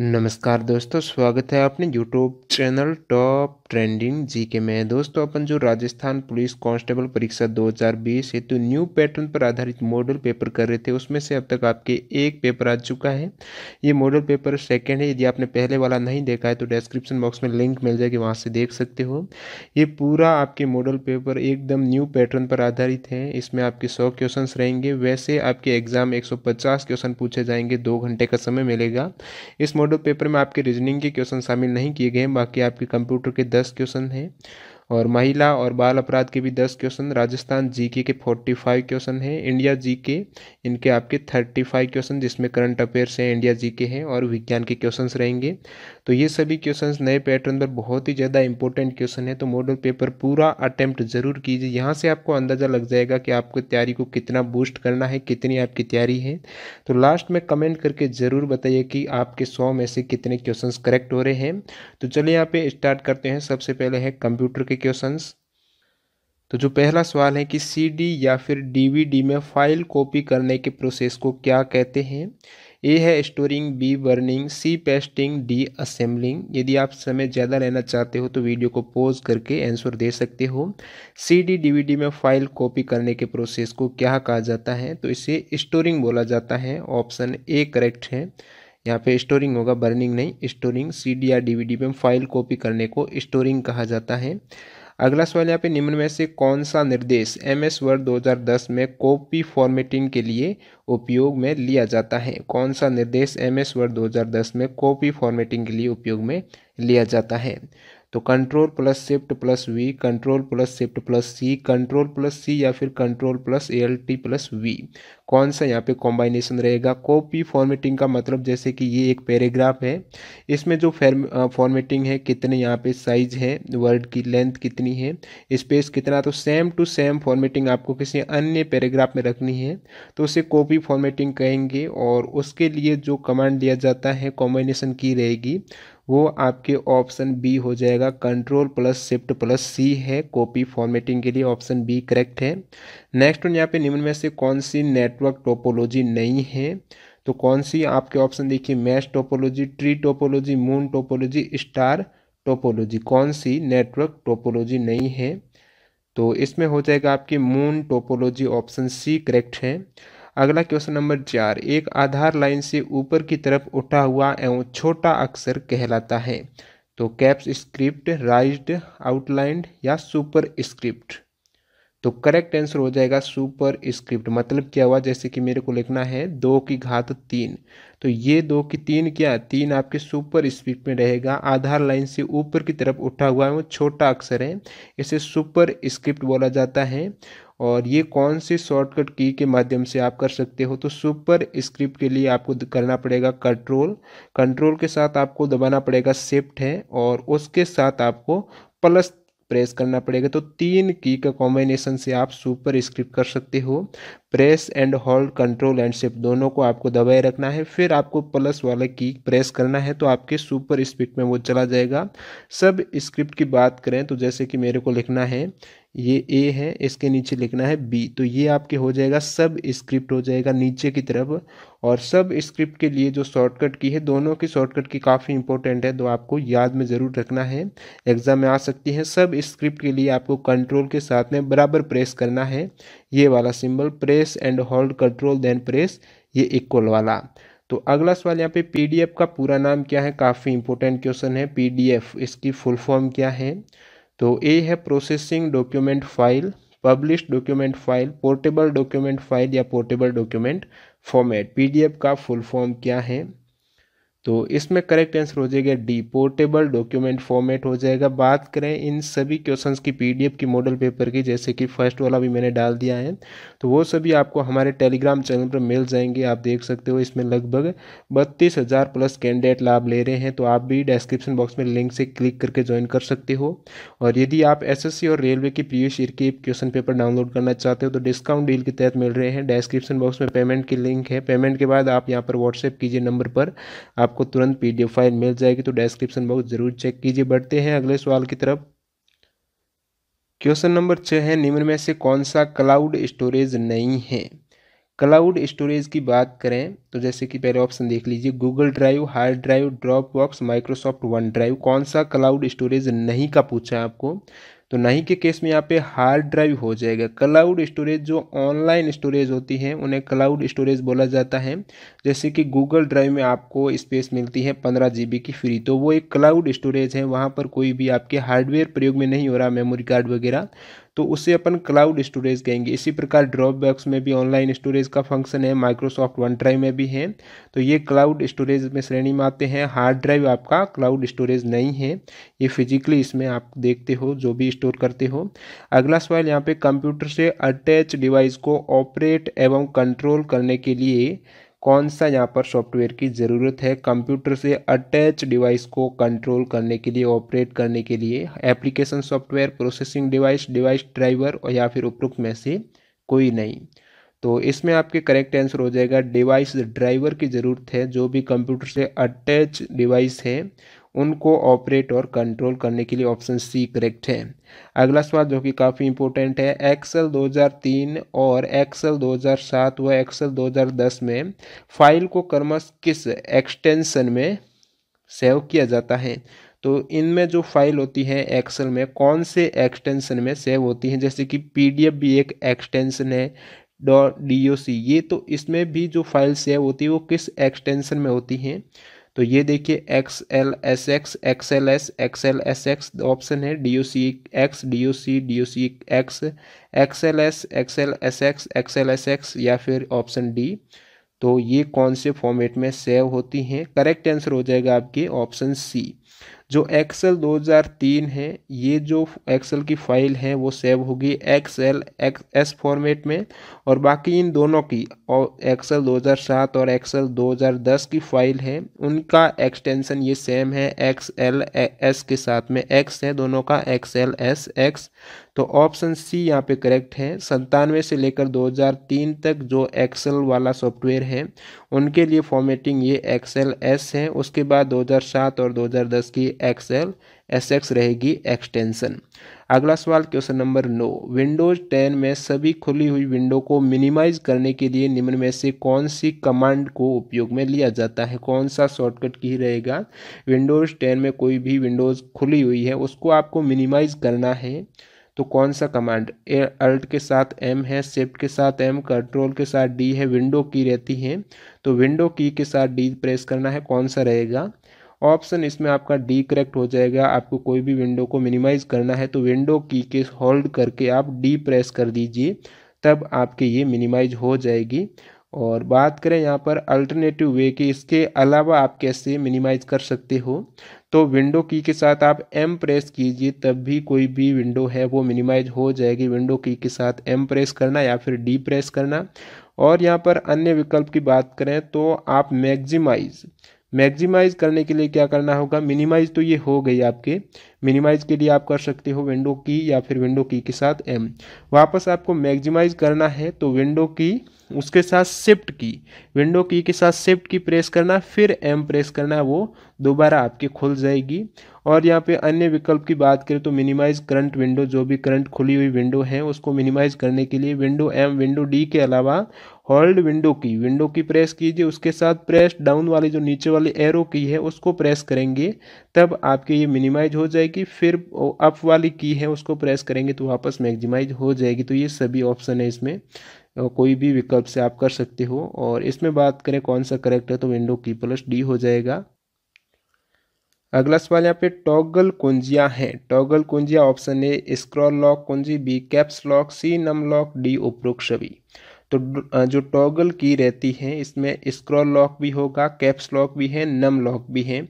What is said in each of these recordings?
नमस्कार दोस्तों स्वागत है आपने YouTube channel top trending GK में दोस्तों अपन जो राजस्थान पुलिस कांस्टेबल परीक्षा 2020 हेतु न्यू पैटर्न पर आधारित मॉडल पेपर कर रहे थे उसमें से अब तक आपके एक पेपर आ चुका है ये मॉडल पेपर सेकंड है यदि आपने पहले वाला नहीं देखा है तो डिस्क्रिप्शन बॉक्स में लिंक मिल जाएगी वहाँ से देख सकते हो ये पूरा आपके मॉडल पेपर एकदम न्यू पैटर्न पर आधारित है इसमें आपके सौ क्वेश्चन रहेंगे वैसे आपके एग्जाम एक क्वेश्चन पूछे जाएंगे दो घंटे का समय मिलेगा इस मॉडल पेपर में आपके रीजनिंग के क्वेश्चन शामिल नहीं किए गए हैं बाकी आपके कंप्यूटर के दस क्वेश्चन हैं और महिला और बाल अपराध के भी दस क्वेश्चन राजस्थान जीके के फोर्टी फाइव क्वेश्चन हैं इंडिया जीके इनके आपके थर्टी फाइव क्वेश्चन जिसमें करंट अफेयर्स हैं इंडिया जीके हैं और विज्ञान के क्वेश्चंस रहेंगे तो ये सभी क्वेश्चंस नए पैटर्न पर बहुत ही ज़्यादा इंपॉर्टेंट क्वेश्चन है तो मॉडल पेपर पूरा अटैम्प्ट जरूर कीजिए यहाँ से आपको अंदाज़ा लग जाएगा कि आपको तैयारी को कितना बूस्ट करना है कितनी आपकी तैयारी है तो लास्ट में कमेंट करके ज़रूर बताइए कि आपके सौ में से कितने क्वेश्चन करेक्ट हो रहे हैं तो चलिए यहाँ पे स्टार्ट करते हैं सबसे पहले है कंप्यूटर के क्वेश्चंस तो जो पहला सवाल है कि सीडी या फिर डीवीडी में फाइल कॉपी करने के प्रोसेस को क्या कहते हैं ए है storing B burning C pasting D assembling यदि आप समय ज़्यादा लेना चाहते हो तो वीडियो को पॉज करके आंसर दे सकते हो सी डी डी में फाइल कॉपी करने के प्रोसेस को क्या कहा जाता है तो इसे स्टोरिंग बोला जाता है ऑप्शन ए करेक्ट है यहाँ पे स्टोरिंग होगा बर्निंग नहीं स्टोरिंग सीडी या डीवीडी में फाइल कॉपी करने को स्टोरिंग कहा जाता है अगला सवाल यहाँ पे निम्न में से कौन सा निर्देश एम एस वर्ड दो में कॉपी फॉर्मेटिंग के लिए उपयोग में लिया जाता है कौन सा निर्देश एम एस वर्ड दो में कॉपी फॉर्मेटिंग के लिए उपयोग में लिया जाता है तो control plus shift plus V control plus shift plus C control plus C या फिर control plus A L T plus V कौन सा यहाँ पे कॉम्बाइनेशन रहेगा कॉपी फॉर्मेटिंग का मतलब जैसे कि ये एक पैराग्राफ है इसमें जो फॉर्मेटिंग है कितने यहाँ पे साइज है वर्ड की लेंथ कितनी है स्पेस कितना तो सेम टू सेम फॉर्मेटिंग आपको किसी अन्य पैराग्राफ में रखनी है तो उसे कॉपी फॉर्मेटिंग कहेंगे और उसके लिए जो कमांड लिया जाता है कॉम्बाइनेशन की रहेगी वो आपके ऑप्शन बी हो जाएगा control plus shift plus C है कॉपी फॉर्मेटिंग के लिए ऑप्शन बी करेक्ट है नेक्स्ट यहाँ पे निम्न में से कौन सी नेटवर्क टोपोलॉजी नहीं है तो कौन सी आपके ऑप्शन देखिए mesh topology tree topology moon topology star topology कौन सी नेटवर्क टोपोलॉजी नहीं है तो इसमें हो जाएगा आपकी moon topology option C correct है अगला क्वेश्चन नंबर चार एक आधार लाइन से ऊपर की तरफ उठा हुआ एवं छोटा अक्षर कहलाता है तो कैप्स स्क्रिप्ट राइज्ड आउटलाइंड या सुपर स्क्रिप्ट तो करेक्ट आंसर हो जाएगा सुपर स्क्रिप्ट मतलब क्या हुआ जैसे कि मेरे को लिखना है दो की घात तीन तो ये दो की तीन क्या तीन आपके सुपर स्क्रिप्ट में रहेगा आधार लाइन से ऊपर की तरफ उठा हुआ है वो छोटा अक्षर है इसे सुपर स्क्रिप्ट बोला जाता है और ये कौन से शॉर्टकट की के माध्यम से आप कर सकते हो तो सुपर स्क्रिप्ट के लिए आपको करना पड़ेगा कंट्रोल कंट्रोल के साथ आपको दबाना पड़ेगा शिफ्ट है और उसके साथ आपको प्लस प्रेस करना पड़ेगा तो तीन की का कॉम्बिनेशन से आप सुपर स्क्रिप्ट कर सकते हो press and hold control and shift दोनों को आपको दबाए रखना है फिर आपको प्लस वाला की प्रेस करना है तो आपके सुपर स्क्रिप्ट में वो चला जाएगा सब स्क्रिप्ट की बात करें तो जैसे कि मेरे को लिखना है ये ए है इसके नीचे लिखना है बी तो ये आपके हो जाएगा सब स्क्रिप्ट हो जाएगा नीचे की तरफ और सब स्क्रिप्ट के लिए जो शॉर्टकट की है दोनों की शॉर्टकट की काफ़ी इंपॉर्टेंट है तो आपको याद में ज़रूर रखना है एग्ज़ाम में आ सकती है सब स्क्रिप्ट के लिए आपको कंट्रोल के साथ में बराबर प्रेस करना है ये वाला symbol press and hold control then press ये इक्वल वाला तो अगला सवाल यहाँ पे पीडीएफ का पूरा नाम क्या है काफ़ी इंपॉर्टेंट क्वेश्चन है पीडीएफ इसकी फुल फॉर्म क्या है तो ए है processing document file publish document file portable document file या पोर्टेबल डॉक्यूमेंट फॉर्मेट पीडीएफ का फुल फॉर्म क्या है तो इसमें करेक्ट आंसर हो जाएगा डी पोर्टेबल डॉक्यूमेंट फॉर्मेट हो जाएगा बात करें इन सभी क्वेश्चन की पीडीएफ की मॉडल पेपर की जैसे कि फर्स्ट वाला भी मैंने डाल दिया है तो वो सभी आपको हमारे टेलीग्राम चैनल पर मिल जाएंगे आप देख सकते हो इसमें लगभग बत्तीस हज़ार प्लस कैंडिडेट लाभ ले रहे हैं तो आप भी डिस्क्रिप्शन बॉक्स में लिंक से क्लिक करके ज्वाइन कर सकते हो और यदि आप एस और रेलवे की पीयूष ईयर के क्वेश्चन पेपर डाउनलोड करना चाहते हो तो डिस्काउंट डील के तहत मिल रहे हैं डिस्क्रिप्शन बॉक्स में पेमेंट की लिंक है पेमेंट के बाद आप यहाँ पर व्हाट्सएप कीजिए नंबर पर आप आपको तुरंत पी फाइल मिल जाएगी तो डिस्क्रिप्शन बॉक्स जरूर चेक कीजिए बढ़ते हैं अगले सवाल की तरफ क्वेश्चन नंबर छः है निम्न में से कौन सा क्लाउड स्टोरेज नहीं है क्लाउड स्टोरेज की बात करें तो जैसे कि पहले ऑप्शन देख लीजिए Google Drive hard drive Dropbox Microsoft OneDrive कौन सा क्लाउड स्टोरेज नहीं का पूछा आपको तो नहीं के केस में यहाँ पे हार्ड ड्राइव हो जाएगा क्लाउड स्टोरेज जो ऑनलाइन स्टोरेज होती है उन्हें क्लाउड स्टोरेज बोला जाता है जैसे कि गूगल ड्राइव में आपको स्पेस मिलती है पंद्रह जी की फ्री तो वो एक क्लाउड स्टोरेज है वहाँ पर कोई भी आपके हार्डवेयर प्रयोग में नहीं हो रहा मेमोरी कार्ड वगैरह तो उसे अपन क्लाउड स्टोरेज कहेंगे इसी प्रकार ड्रॉपबॉक्स में भी ऑनलाइन स्टोरेज का फंक्शन है माइक्रोसॉफ्ट वन ड्राइव में भी है तो ये क्लाउड स्टोरेज में श्रेणी में आते हैं हार्ड ड्राइव आपका क्लाउड स्टोरेज नहीं है ये फिजिकली इसमें आप देखते हो जो भी स्टोर करते हो अगला सवाल यहाँ पे कंप्यूटर से अटैच डिवाइस को ऑपरेट एवं कंट्रोल करने के लिए कौन सा यहाँ पर सॉफ्टवेयर की ज़रूरत है कंप्यूटर से अटैच डिवाइस को कंट्रोल करने के लिए ऑपरेट करने के लिए application software processing device device driver और या फिर उपरोक्त में से कोई नहीं तो इसमें आपके करेक्ट आंसर हो जाएगा डिवाइस ड्राइवर की ज़रूरत है जो भी कंप्यूटर से अटैच डिवाइस है उनको ऑपरेट और कंट्रोल करने के लिए ऑप्शन सी करेक्ट है अगला सवाल जो कि काफ़ी इंपॉर्टेंट है एक्सेल 2003 और एक्सेल 2007 व एक्सेल 2010 में फाइल को क्रमश किस एक्सटेंशन में सेव किया जाता है तो इनमें जो फाइल होती है एक्सेल में कौन से एक्सटेंशन में सेव होती हैं जैसे कि पीडीएफ भी एक एक्सटेंशन है डॉट डी ओ सी ये तो इसमें भी जो फाइल सेव होती है वो किस एक्सटेंशन में होती हैं तो ये देखिए X L S X X L S X L S X option है D U C X D U C D U C X X L S X L S X X L S X या फिर option D तो ये कौन से format में save होती हैं करेक्ट आंसर हो जाएगा आपके ऑप्शन सी जो एक्सेल 2003 है ये जो एक्सेल की फाइल है वो सेव होगी एक्सेल एक्स एस फॉर्मेट में और बाकी इन दोनों की एक्सेल 2007 और एक्सेल 2010 की फाइल है उनका एक्सटेंशन ये सेम है एक्स एल एस के साथ में एक्स है दोनों का एक्स एल एस एक्स तो ऑप्शन सी यहाँ पे करेक्ट है संतानवे से लेकर 2003 तक जो एक्सेल वाला सॉफ्टवेयर है उनके लिए फॉर्मेटिंग ये एक्सेल एस है उसके बाद 2007 और 2010 की एक्सेल एस एक्स रहेगी एक्सटेंसन अगला सवाल क्वेश्चन नंबर नौ विंडोज टेन में सभी खुली हुई विंडो को मिनिमाइज करने के लिए निम्न में से कौन सी कमांड को उपयोग में लिया जाता है कौन सा शॉर्टकट की रहेगा विंडोज टेन में कोई भी विंडोज खुली हुई है उसको आपको मिनिमाइज करना है तो कौन सा कमांड अल्ट के साथ एम है सेफ्ट के साथ एम कंट्रोल के साथ डी है विंडो की रहती है तो विंडो की के साथ डी प्रेस करना है कौन सा रहेगा ऑप्शन इसमें आपका डी करेक्ट हो जाएगा आपको कोई भी विंडो को मिनिमाइज करना है तो विंडो की के होल्ड करके आप डी प्रेस कर दीजिए तब आपके ये मिनिमाइज हो जाएगी और बात करें यहाँ पर अल्टरनेटिव वे के इसके अलावा आप कैसे मिनिमाइज कर सकते हो तो विंडो की के साथ आप एम प्रेस कीजिए तब भी कोई भी विंडो है वो मिनिमाइज हो जाएगी विंडो की के साथ एम प्रेस करना या फिर डी प्रेस करना और यहाँ पर अन्य विकल्प की बात करें तो आप मैक्सिमाइज़ मैक्सिमाइज करने के लिए क्या करना होगा मिनिमाइज तो ये हो गई आपके मिनिमाइज के लिए आप कर सकते हो विंडो की या फिर विंडो की के साथ एम वापस आपको मैक्सिमाइज करना है तो विंडो की उसके साथ शिफ्ट की विंडो की के साथ शिफ्ट की प्रेस करना फिर एम प्रेस करना वो दोबारा आपके खुल जाएगी और यहाँ पे अन्य विकल्प की बात करें तो मिनिमाइज करंट विंडो जो भी करंट खुली हुई विंडो है उसको मिनिमाइज करने के लिए विंडो एम विंडो डी के अलावा hold window key window key press कीजिए उसके साथ प्रेस डाउन वाली जो नीचे वाली एरो की है उसको प्रेस करेंगे तब आपके ये मिनिमाइज हो जाएगी फिर अप वाली की है उसको प्रेस करेंगे तो वापस मैक्सिमाइज हो जाएगी तो ये सभी ऑप्शन है इसमें कोई भी विकल्प से आप कर सकते हो और इसमें बात करें कौन सा करेक्ट है तो विंडो की प्लस डी हो जाएगा अगला सवाल यहाँ पे टॉगल कुंजियाँ हैं टॉगल कुंजियाँ ऑप्शन ए स्क्रॉल लॉक कुंजी B caps lock C num lock D भी तो जो टॉगल की रहती है इसमें स्क्रॉल लॉक भी होगा कैप्स लॉक भी है नम लॉक भी है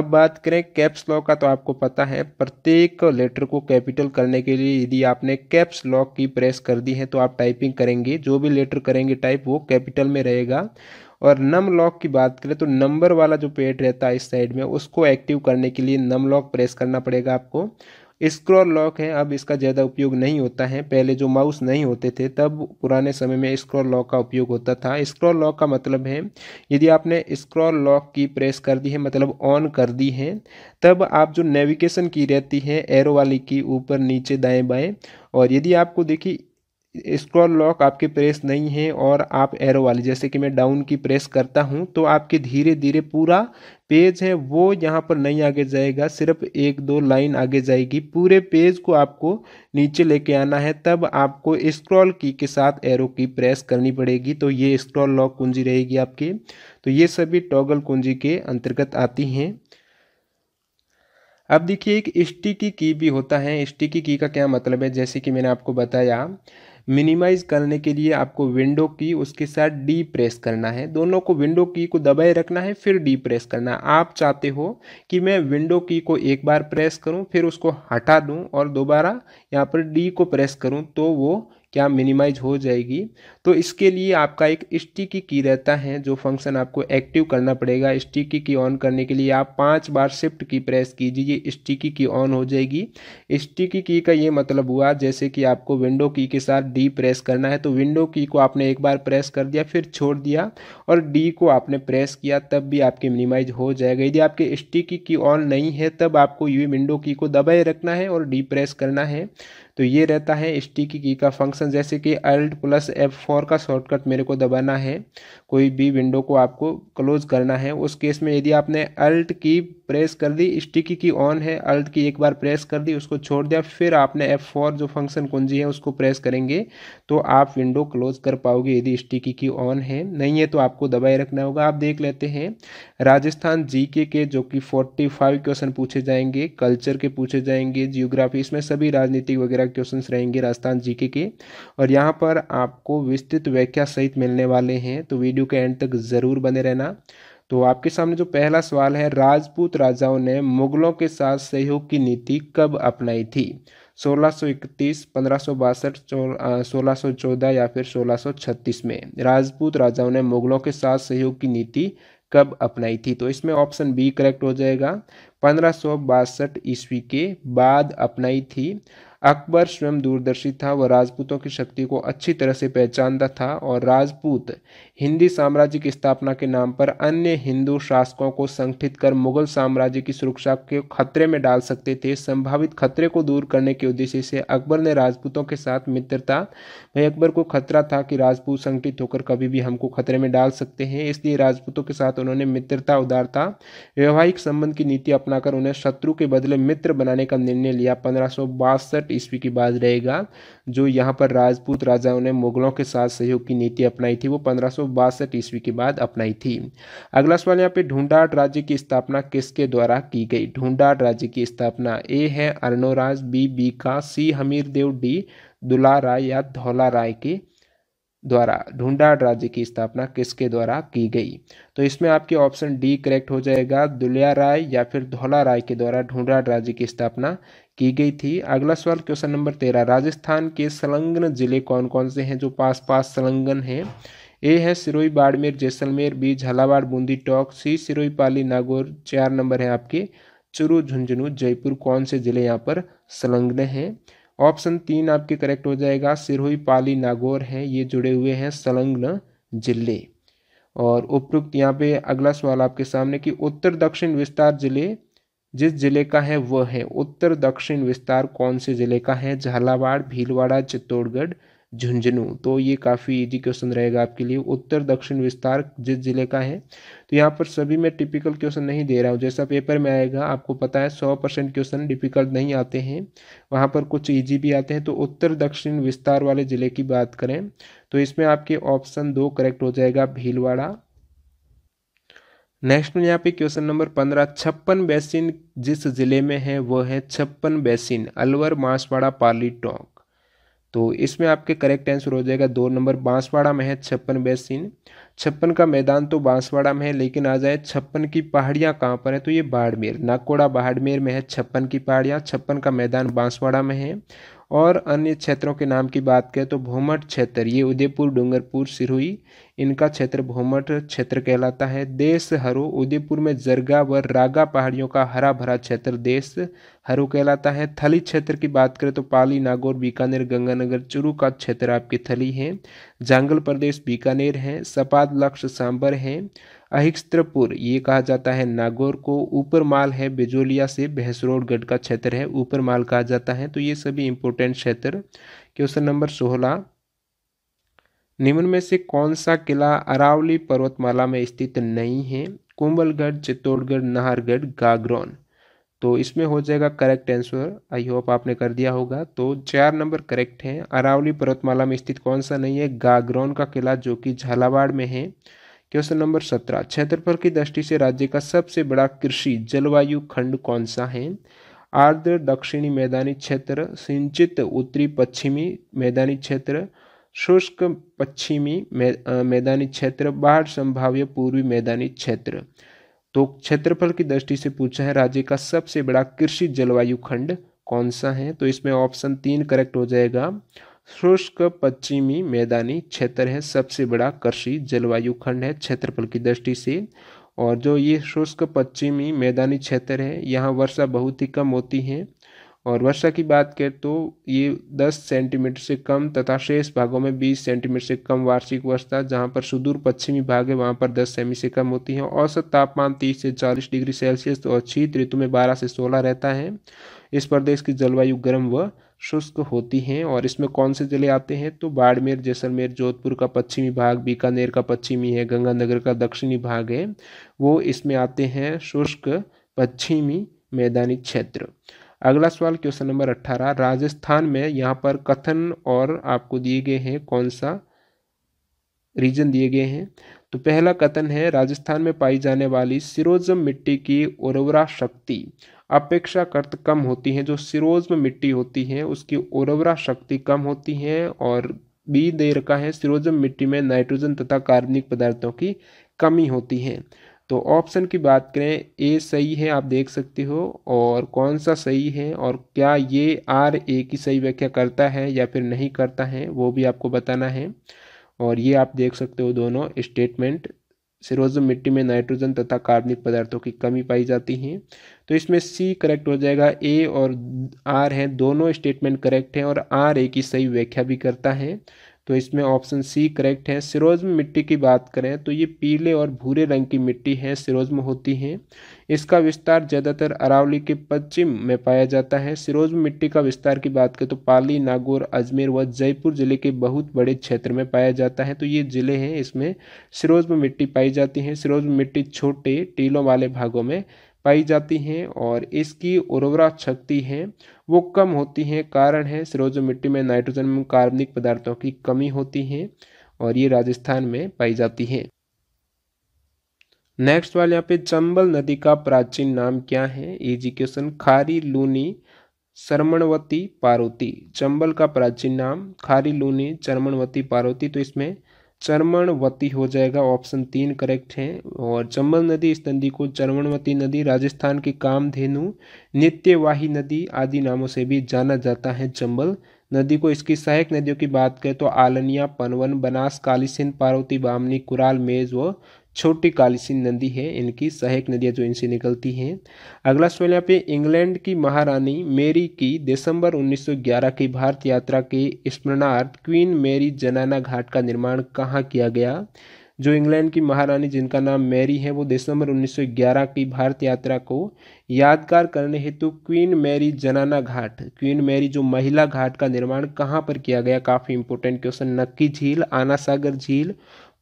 अब बात करें कैप्स लॉक का तो आपको पता है प्रत्येक लेटर को कैपिटल करने के लिए यदि आपने कैप्स लॉक की प्रेस कर दी है तो आप टाइपिंग करेंगे जो भी लेटर करेंगे टाइप वो कैपिटल में रहेगा और नम लॉक की बात करें तो नंबर वाला जो पेड रहता है इस साइड में उसको एक्टिव करने के लिए नम लॉक प्रेस करना पड़ेगा आपको स्क्रॉल लॉक है अब इसका ज़्यादा उपयोग नहीं होता है पहले जो माउस नहीं होते थे तब पुराने समय में स्क्रॉल लॉक का उपयोग होता था स्क्रॉल लॉक का मतलब है यदि आपने स्क्रॉल लॉक की प्रेस कर दी है मतलब ऑन कर दी है तब आप जो नेविगेशन की रहती है एरो वाली की ऊपर नीचे दाएं बाएं और यदि आपको देखिए स्क्रॉल लॉक आपके प्रेस नहीं है और आप एरो वाले जैसे कि मैं डाउन की प्रेस करता हूं तो आपके धीरे धीरे पूरा पेज है वो यहाँ पर नहीं आगे जाएगा सिर्फ एक दो लाइन आगे जाएगी पूरे पेज को आपको नीचे लेके आना है तब आपको स्क्रॉल की के साथ एरो की प्रेस करनी पड़ेगी तो ये स्क्रॉल लॉक कुंजी रहेगी आपके तो ये सभी टॉगल कुंजी के अंतर्गत आती हैं अब देखिए एक स्टिकी की भी होता है स्टिकी की का क्या मतलब है जैसे कि मैंने आपको बताया मिनिमाइज करने के लिए आपको विंडो की उसके साथ डी प्रेस करना है दोनों को विंडो की को दबाए रखना है फिर डी प्रेस करना है आप चाहते हो कि मैं विंडो की को एक बार प्रेस करूं फिर उसको हटा दूं और दोबारा यहां पर डी को प्रेस करूं तो वो क्या मिनिमाइज हो जाएगी तो इसके लिए आपका एक स्टिकी की रहता है जो फंक्शन आपको एक्टिव करना पड़ेगा स्टिकी की ऑन करने के लिए आप पाँच बार शिफ्ट की प्रेस कीजिए स्टिकी की ऑन हो जाएगी स्टिकी की का ये मतलब हुआ जैसे कि आपको विंडो की के साथ डी प्रेस करना है तो विंडो की को आपने एक बार प्रेस कर दिया फिर छोड़ दिया और डी को आपने प्रेस किया तब भी आपके मिनिमाइज हो जाएगा यदि आपके स्टिकी की ऑन नहीं है तब आपको यू विंडो की को दबाए रखना है और डी प्रेस करना है तो ये रहता है स्टिकी की का फंक्शन जैसे कि अल्ट प्लस एफ फोर का शॉर्टकट मेरे को दबाना है कोई भी विंडो को आपको क्लोज करना है उस केस में यदि आपने अल्ट की प्रेस कर दी स्टिकी की ऑन है अल्ट की एक बार प्रेस कर दी उसको छोड़ दिया फिर आपने एफ फोर जो फंक्शन कुंजी है उसको प्रेस करेंगे तो आप विंडो क्लोज कर पाओगे यदि स्टिकी की ऑन है नहीं है तो आपको दबाए रखना होगा आप देख लेते हैं राजस्थान जीके के जो कि 45 क्वेश्चन पूछे जाएंगे कल्चर के पूछे जाएंगे जियोग्राफी इसमें सभी राजनीतिक वगैरह क्वेश्चन रहेंगे राजस्थान जीके के और यहाँ पर आपको विस्तृत व्याख्या सहित मिलने वाले हैं तो वीडियो के एंड तक ज़रूर बने रहना तो आपके सामने जो पहला सवाल है राजपूत राजाओं ने मुगलों के साथ सहयोग की नीति कब अपनाई थी 1631, सौ 1614 या फिर 1636 में राजपूत राजाओं ने मुगलों के साथ सहयोग की नीति कब अपनाई थी तो इसमें ऑप्शन बी करेक्ट हो जाएगा पंद्रह ईस्वी के बाद अपनाई थी अकबर स्वयं दूरदर्शी था वह राजपूतों की शक्ति को अच्छी तरह से पहचानता था और राजपूत हिंदी साम्राज्य की स्थापना के नाम पर अन्य हिंदू शासकों को संगठित कर मुगल साम्राज्य की सुरक्षा के खतरे में डाल सकते थे संभावित खतरे को दूर करने के उद्देश्य से अकबर ने राजपूतों के साथ मित्रता भाई अकबर को खतरा था कि राजपूत संगठित होकर कभी भी हमको खतरे में डाल सकते हैं इसलिए राजपूतों के साथ उन्होंने मित्रता उदारता वैवाहिक संबंध की नीति अपनाकर उन्हें शत्रु के बदले मित्र बनाने का निर्णय लिया पंद्रह ईस्वी की बात रहेगा जो यहाँ पर राजपूत राजाओं ने मुगलों के साथ सहयोग की नीति अपनाई थी वो पंद्रह ईस्वी के बाद अपनाई थी अगला सवाल यहाँ पे ढूंढाट राज्य की स्थापना किसके द्वारा की गई ढूंढाट राज्य की स्थापना ए है अर्णोराज बी बी का सी हमीर देव डी दुला या धौला राय के द्वारा ढूंढाड़ राज्य की स्थापना किसके द्वारा की गई तो इसमें आपके ऑप्शन डी करेक्ट हो जाएगा दुलिया राय या फिर धौला राय के द्वारा ढूंढाड़ राज्य की स्थापना की गई थी अगला सवाल क्वेश्चन नंबर तेरह राजस्थान के संलग्न जिले कौन कौन से हैं जो पास पास संलग्न हैं ए है सिरोई बाड़मेर जैसलमेर बी झालावाड़ बूंदी टॉक सी सिरोई पाली नागौर चार नंबर है आपके चुरू झुंझुनू जयपुर कौन से जिले यहाँ पर संलग्न हैं ऑप्शन तीन आपके करेक्ट हो जाएगा सिरोही पाली नागौर है ये जुड़े हुए हैं संलग्न जिले और उपयुक्त यहाँ पे अगला सवाल आपके सामने कि उत्तर दक्षिण विस्तार जिले जिस जिले का है वह है उत्तर दक्षिण विस्तार कौन से जिले का है झालावाड़ भीलवाड़ा चित्तौड़गढ़ झुंझुनू तो ये काफ़ी इजी क्वेश्चन रहेगा आपके लिए उत्तर दक्षिण विस्तार जिस जिले का है यहाँ पर सभी में टिपिकल क्वेश्चन नहीं दे रहा हूँ जैसा पेपर में आएगा आपको पता है सौ परसेंट क्वेश्चन डिफिकल्ट नहीं आते हैं वहाँ पर कुछ ईजी भी आते हैं तो उत्तर दक्षिण विस्तार वाले ज़िले की बात करें तो इसमें आपके ऑप्शन दो करेक्ट हो जाएगा भीलवाड़ा नेक्स्ट में यहाँ पे क्वेश्चन नंबर पंद्रह छप्पन बेसिन जिस ज़िले में है वह है छप्पन बेसिन अलवर बांसवाड़ा पाली टोंक तो इसमें आपके करेक्ट आंसर हो जाएगा दो नंबर बांसवाड़ा में है छप्पन बेसिन छप्पन का मैदान तो बांसवाड़ा में है लेकिन आ जाए छप्पन की पहाड़ियाँ कहाँ पर है तो ये बाड़मेर नाकोड़ा बाड़मेर में है छप्पन की पहाड़ियाँ छप्पन का मैदान बांसवाड़ा में है और अन्य क्षेत्रों के नाम की बात करें तो भोमठ क्षेत्र ये उदयपुर डूंगरपुर सिरोही इनका क्षेत्र भोमठ क्षेत्र कहलाता है देश हरो उदयपुर में जरगा व रागा पहाड़ियों का हरा भरा क्षेत्र देश हरो कहलाता है थली क्षेत्र की बात करें तो पाली नागौर बीकानेर गंगानगर चुरू का क्षेत्र आपकी थली है जांगल प्रदेश बीकानेर है सपाद लक्ष्य सांबर है अहिक्स्त्रपुर ये कहा जाता है नागौर को ऊपर माल है बेजोलिया से बहसरोडगढ़ का क्षेत्र है ऊपर माल कहा जाता है तो ये सभी इंपोर्टेंट क्षेत्र क्वेश्चन नंबर सोलह निम्न में से कौन सा किला अरावली पर्वतमाला में स्थित नहीं है कुंबलगढ़ चित्तौड़गढ़ नाहरगढ़ गागरौन तो इसमें हो जाएगा करेक्ट आंसर आई होप आपने कर दिया होगा तो चार नंबर करेक्ट है अरावली पर्वतमाला में स्थित कौन सा नहीं है गागरौन का किला जो कि झालावाड़ में है क्वेश्चन नंबर सत्रह क्षेत्रफल की दृष्टि से राज्य का सबसे बड़ा कृषि जलवायु खंड कौन सा है आर्द्र दक्षिणी मैदानी क्षेत्र सिंचित उत्तरी पश्चिमी मैदानी क्षेत्र शुष्क पश्चिमी मैदानी क्षेत्र बाढ़ संभाव्य पूर्वी मैदानी क्षेत्र तो क्षेत्रफल की दृष्टि से पूछा है राज्य का सबसे बड़ा कृषि जलवायु खंड कौन सा है तो इसमें ऑप्शन तीन करेक्ट हो जाएगा शुष्क पश्चिमी मैदानी क्षेत्र है सबसे बड़ा कृषि जलवायु खंड है क्षेत्रफल की दृष्टि से और जो ये शुष्क पश्चिमी मैदानी क्षेत्र है यहाँ वर्षा बहुत ही कम होती है और वर्षा की बात करें तो ये 10 सेंटीमीटर से कम तथा शेष भागों में 20 सेंटीमीटर से कम वार्षिक वर्षा जहाँ पर सुदूर पश्चिमी भाग है वहाँ पर 10 सेमी से कम होती है औसत तापमान 30 से 40 डिग्री सेल्सियस और शीत ऋतु में 12 से 16 रहता है इस प्रदेश की जलवायु गर्म व शुष्क होती हैं और इसमें कौन से ज़िले आते हैं तो बाड़मेर जैसलमेर जोधपुर का पश्चिमी भाग बीकानेर का पश्चिमी है गंगानगर का दक्षिणी भाग है वो इसमें आते हैं शुष्क पश्चिमी मैदानी क्षेत्र अगला सवाल क्वेश्चन नंबर अट्ठारह राजस्थान में यहाँ पर कथन और आपको दिए गए हैं कौन सा रीजन दिए गए हैं तो पहला कथन है राजस्थान में पाई जाने वाली सिरोजम मिट्टी की उर्वरा शक्ति अपेक्षाकृत कम होती हैं जो सिरोज में मिट्टी होती है उसकी उर्वरा शक्ति कम होती है और बी दे रखा है सिरोजम मिट्टी में नाइट्रोजन तथा कार्बनिक पदार्थों की कमी होती है तो ऑप्शन की बात करें ए सही है आप देख सकते हो और कौन सा सही है और क्या ये आर ए की सही व्याख्या करता है या फिर नहीं करता है वो भी आपको बताना है और ये आप देख सकते हो दोनों स्टेटमेंट सिरोज मिट्टी में नाइट्रोजन तथा कार्बनिक पदार्थों की कमी पाई जाती है तो इसमें सी करेक्ट हो जाएगा ए और आर हैं दोनों स्टेटमेंट करेक्ट हैं और आर ए की सही व्याख्या भी करता है तो इसमें ऑप्शन सी करेक्ट है सिरोज में मिट्टी की बात करें तो ये पीले और भूरे रंग की मिट्टी है सिरोज में होती है इसका विस्तार ज़्यादातर अरावली के पश्चिम में पाया जाता है सिरोज में मिट्टी का विस्तार की बात करें तो पाली नागौर अजमेर व जयपुर ज़िले के बहुत बड़े क्षेत्र में पाया जाता है तो ये ज़िले हैं इसमें सिरोज में मिट्टी पाई जाती है सिरोज में मिट्टी छोटे टीलों वाले भागों में पाई जाती हैं और इसकी उर्वरा शक्ति है वो कम होती है कारण है सरोज मिट्टी में नाइट्रोजन एवं कार्बनिक पदार्थों की कमी होती है और ये राजस्थान में पाई जाती है नेक्स्ट वाले यहाँ पे चंबल नदी का प्राचीन नाम क्या है इजी क्वेश्चन खारी लूनी सरमणवती पार्वती चंबल का प्राचीन नाम खारी लूनी चरमणवती पार्वती तो इसमें चरमणवती हो जाएगा ऑप्शन तीन करेक्ट है और चंबल नदी इस नदी को चरमणवती नदी राजस्थान की कामधेनु नित्यवाही नदी आदि नामों से भी जाना जाता है चंबल नदी को इसकी सहायक नदियों की बात करें तो आलनिया पनवन बनास कालीसिंध पार्वती बामनी कुराल मेज व छोटी काली सी नदी है इनकी सहायक नदियाँ जो इनसे निकलती हैं अगला सवाल यहाँ पे इंग्लैंड की महारानी मेरी की दिसंबर 1911 की भारत यात्रा के स्मरणार्थ क्वीन मेरी जनाना घाट का निर्माण कहाँ किया गया जो इंग्लैंड की महारानी जिनका नाम मैरी है वो दिसंबर 1911 की भारत यात्रा को यादगार करने हेतु क्वीन मैरी जनाना घाट क्वीन मैरी जो महिला घाट का निर्माण कहाँ पर किया गया काफ़ी इंपॉर्टेंट क्वेश्चन नक्की झील आना सागर झील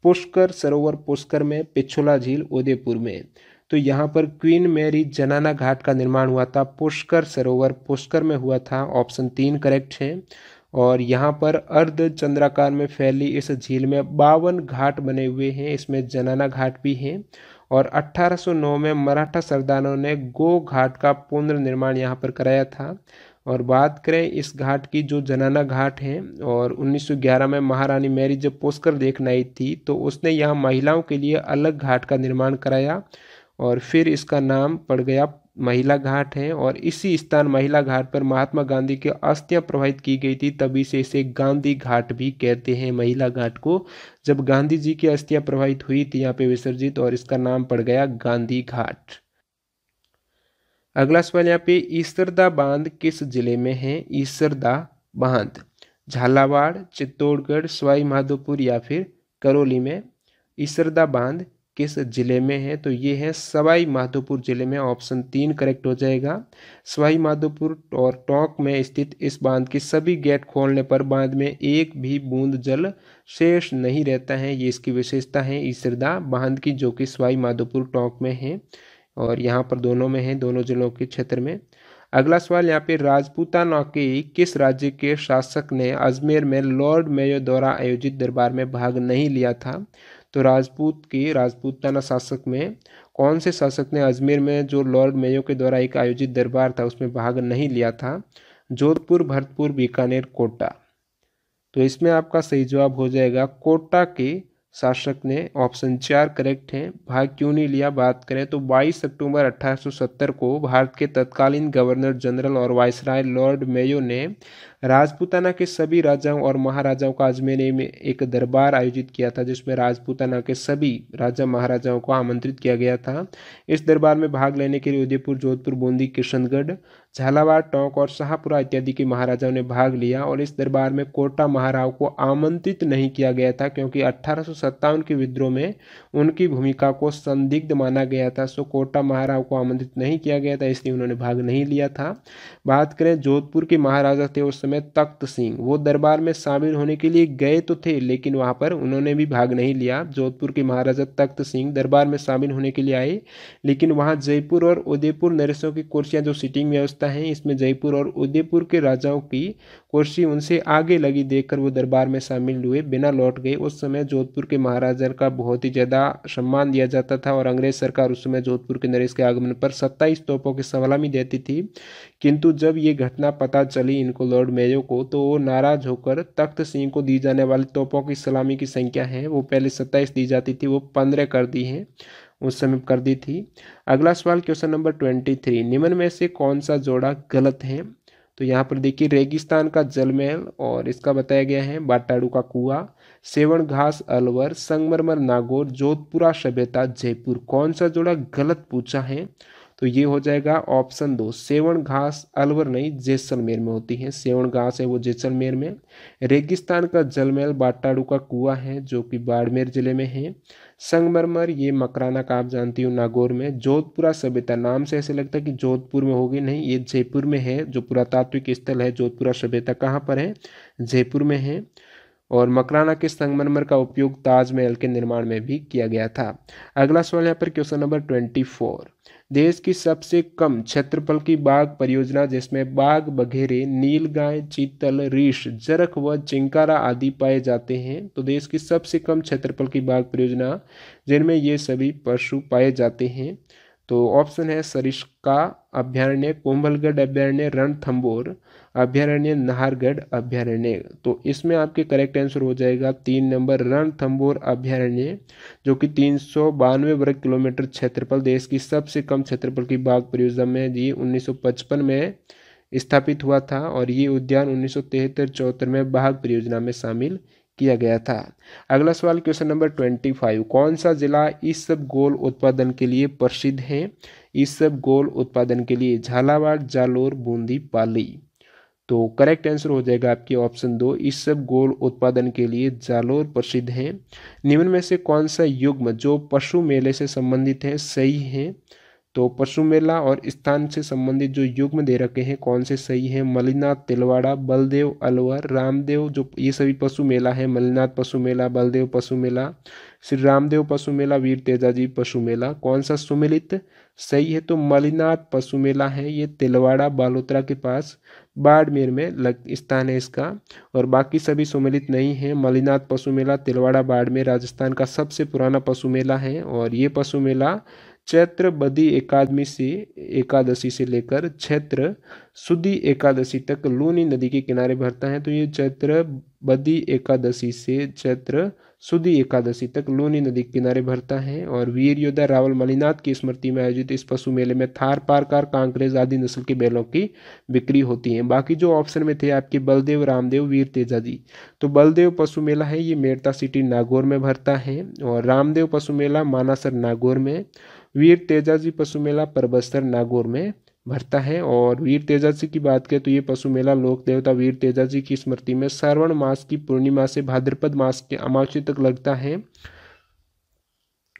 पुष्कर सरोवर पुष्कर में पिछोला झील उदयपुर में तो यहाँ पर क्वीन मेरी जनाना घाट का निर्माण हुआ था पुष्कर सरोवर पुष्कर में हुआ था ऑप्शन तीन करेक्ट है और यहाँ पर अर्ध चंद्राकार में फैली इस झील में बावन घाट बने हुए हैं इसमें जनाना घाट भी हैं और 1809 में मराठा सरदारों ने गो घाट का पुनर्निर्माण यहाँ पर कराया था और बात करें इस घाट की जो जनाना घाट है और 1911 में महारानी मैरी जब पोस्कर देखने आई थी तो उसने यहाँ महिलाओं के लिए अलग घाट का निर्माण कराया और फिर इसका नाम पड़ गया महिला घाट है और इसी स्थान महिला घाट पर महात्मा गांधी की अस्थियां प्रवाहित की गई थी तभी से इसे गांधी घाट भी कहते हैं महिला घाट को जब गांधी जी की अस्थियां प्रवाहित हुई थी यहाँ पे विसर्जित और इसका नाम पड़ गया गांधी घाट अगला सवाल यहाँ पे ईसरदा बांध किस जिले में है ईसरदा बांध झालावाड़ चित्तौड़गढ़ सवाई माधोपुर या फिर करौली में ईसरदा बांध किस जिले में है तो ये है सवाई माधोपुर जिले में ऑप्शन तीन करेक्ट हो जाएगा सवाई माधोपुर और टोंक में स्थित इस बांध के सभी गेट खोलने पर बांध में एक भी बूंद जल शेष नहीं रहता है ये इसकी विशेषता है ईसरदा बांध की जो कि सवाई माधोपुर टोंक में है और यहाँ पर दोनों में है दोनों जिलों के क्षेत्र में अगला सवाल यहाँ पे राजपूताना के किस राज्य के शासक ने अजमेर में लॉर्ड मेयो द्वारा आयोजित दरबार में भाग नहीं लिया था तो राजपूत की राजपूताना शासक में कौन से शासक ने अजमेर में जो लॉर्ड मेयो के द्वारा एक आयोजित दरबार था उसमें भाग नहीं लिया था जोधपुर भरतपुर बीकानेर कोटा तो इसमें आपका सही जवाब हो जाएगा कोटा के शासक ने ऑप्शन चार करेक्ट है भाग क्यों नहीं लिया बात करें तो 22 अक्टूबर 1870 को भारत के तत्कालीन गवर्नर जनरल और वायसराय लॉर्ड मेयो ने राजपूताना के सभी राजाओं और महाराजाओं का अजमेर में एक दरबार आयोजित किया था जिसमें राजपूताना के सभी राजा महाराजाओं को आमंत्रित किया गया था इस दरबार में भाग लेने के लिए उदयपुर जोधपुर बूंदी किशनगढ़ झालावाड़ टोंक और शाहपुरा इत्यादि के महाराजाओं ने भाग लिया और इस दरबार में कोटा महाराव को आमंत्रित नहीं किया गया था क्योंकि अठारह के विद्रोह में उनकी भूमिका को संदिग्ध माना गया था सो कोटा महाराव को आमंत्रित नहीं किया गया था इसलिए उन्होंने भाग नहीं लिया था बात करें जोधपुर के महाराजा थे उस समय तख्त सिंह वो दरबार में शामिल होने के लिए गए तो थे लेकिन वहाँ पर उन्होंने भी भाग नहीं लिया जोधपुर के महाराजा तख्त सिंह दरबार में शामिल होने के लिए आए लेकिन वहाँ जयपुर और उदयपुर नरेशों की कुर्सियाँ जो सिटिंग व्यवस्था व्यवस्था है इसमें जयपुर और उदयपुर के राजाओं की कुर्सी उनसे आगे लगी देखकर वो दरबार में शामिल हुए बिना लौट गए उस समय जोधपुर के महाराजा का बहुत ही ज़्यादा सम्मान दिया जाता था और अंग्रेज सरकार उस समय जोधपुर के नरेश के आगमन पर सत्ताईस तोपों की सलामी देती थी किंतु जब ये घटना पता चली इनको लॉर्ड मेयो को तो वो नाराज होकर तख्त सिंह को दी जाने वाली तोपों की सलामी की संख्या है वो पहले सत्ताईस दी जाती थी वो पंद्रह कर दी है उस समय कर दी थी अगला सवाल क्वेश्चन नंबर ट्वेंटी थ्री निम्न में से कौन सा जोड़ा गलत है तो यहाँ पर देखिए रेगिस्तान का जलमहल और इसका बताया गया है बाटाड़ू का कुआ सेवन घास अलवर संगमरमर नागौर जोधपुरा सभ्यता जयपुर कौन सा जोड़ा गलत पूछा है तो ये हो जाएगा ऑप्शन दो सेवन घास अलवर नहीं जैसलमेर में होती है सेवन घास है वो जैसलमेर में रेगिस्तान का जलमैल बाटाड़ू का कुआ है जो कि बाड़मेर जिले में है संगमरमर ये मकराना का आप जानती हूँ नागौर में जोधपुरा सभ्यता नाम से ऐसे लगता है कि जोधपुर में होगी नहीं ये जयपुर में है जो पुरातात्विक स्थल है जोधपुरा सभ्यता कहाँ पर है जयपुर में है और मकराना के संगमरमर का उपयोग ताजमहल के निर्माण में भी किया गया था अगला सवाल यहाँ पर क्वेश्चन नंबर ट्वेंटी फोर देश की सबसे कम क्षेत्रफल की बाघ परियोजना जिसमें बाघ बघेरे नीलगाय चीतल रीछ जरख व चिंकारा आदि पाए जाते हैं तो देश की सबसे कम क्षेत्रफल की बाघ परियोजना जिनमें ये सभी पशु पाए जाते हैं तो ऑप्शन है सरिश्का अभ्यारण्य कुंभलगढ़ अभ्यारण्य रणथंबोर अभ्यारण्य नाहरगढ़ अभ्यारण्य तो इसमें आपके करेक्ट आंसर हो जाएगा तीन नंबर थम्बोर अभ्यारण्य जो कि तीन सौ बानवे वर्ग किलोमीटर क्षेत्रफल देश की सबसे कम क्षेत्रफल की बाघ परियोजना में ये 1955 में स्थापित हुआ था और ये उद्यान उन्नीस सौ में बाघ परियोजना में शामिल किया गया था अगला सवाल क्वेश्चन नंबर ट्वेंटी फाइव कौन सा जिला इस सब गोल उत्पादन के लिए प्रसिद्ध है इस सब गोल उत्पादन के लिए झालावाड़ जालोर बूंदी पाली तो करेक्ट आंसर हो जाएगा आपके ऑप्शन दो इस सब गोल उत्पादन के लिए जालोर प्रसिद्ध हैं निम्न में से कौन सा युग्म जो पशु मेले से संबंधित है सही है तो पशु मेला और स्थान से संबंधित जो युग्म दे रखे हैं कौन से सही हैं मलिनाथ तिलवाड़ा बलदेव अलवर रामदेव जो ये सभी पशु मेला है मलिनाथ पशु मेला बलदेव पशु मेला श्री रामदेव पशु मेला वीर तेजाजी पशु मेला कौन सा सुमिलित सही है तो मलिनाथ पशु मेला है ये तिलवाड़ा बालोतरा के पास बाड़मेर में लग स्थान है इसका और बाकी सभी सुमिलित नहीं है मलिनाथ पशु मेला तिलवाड़ा बाड़मेर राजस्थान का सबसे पुराना पशु मेला है और ये पशु मेला चैत्र बदी एकादमी से एकादशी से लेकर क्षेत्र सुदी एकादशी तक लूनी नदी के किनारे भरता है तो ये चैत्र बदी एकादशी से चैत्र सुदी एकादशी तक लोनी नदी के किनारे भरता है और वीर योद्धा रावल मलिनाथ की स्मृति में आयोजित इस पशु मेले में थार पारकार कांकरेज आदि नस्ल के बैलों की बिक्री होती है बाकी जो ऑप्शन में थे आपके बलदेव रामदेव वीर तेजा जी तो बलदेव पशु मेला है ये मेरता सिटी नागौर में भरता है और रामदेव पशु मेला मानासर नागौर में वीर तेजाजी पशु मेला परबस्तर नागौर में भरता है और वीर तेजाजी की बात करें तो ये पशु मेला लोक देवता वीर तेजाजी की स्मृति में श्रवण मास की पूर्णिमा से भाद्रपद मास के अमावस्या तक लगता है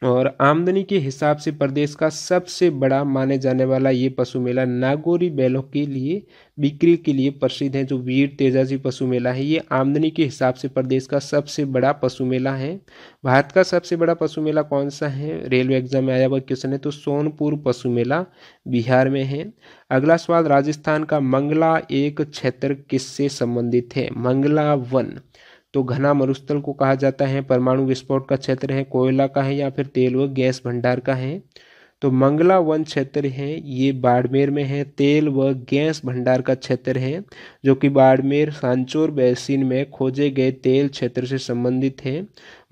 और आमदनी के हिसाब से प्रदेश का सबसे बड़ा माने जाने वाला ये पशु मेला नागौरी बैलों के लिए बिक्री के लिए प्रसिद्ध है जो वीर तेजाजी पशु मेला है ये आमदनी के हिसाब से प्रदेश का सबसे बड़ा पशु मेला है भारत का सबसे बड़ा पशु मेला कौन सा है रेलवे एग्जाम में आया हुआ क्वेश्चन है तो सोनपुर पशु मेला बिहार में है अगला सवाल राजस्थान का मंगला एक क्षेत्र किससे संबंधित है मंगला वन तो घना मरुस्थल को कहा जाता है परमाणु विस्फोट का क्षेत्र है कोयला का है या फिर तेल व गैस भंडार का है तो मंगला वन क्षेत्र है ये बाड़मेर में है तेल व गैस भंडार का क्षेत्र है जो कि बाड़मेर सांचोर बेसिन में खोजे गए तेल क्षेत्र से संबंधित है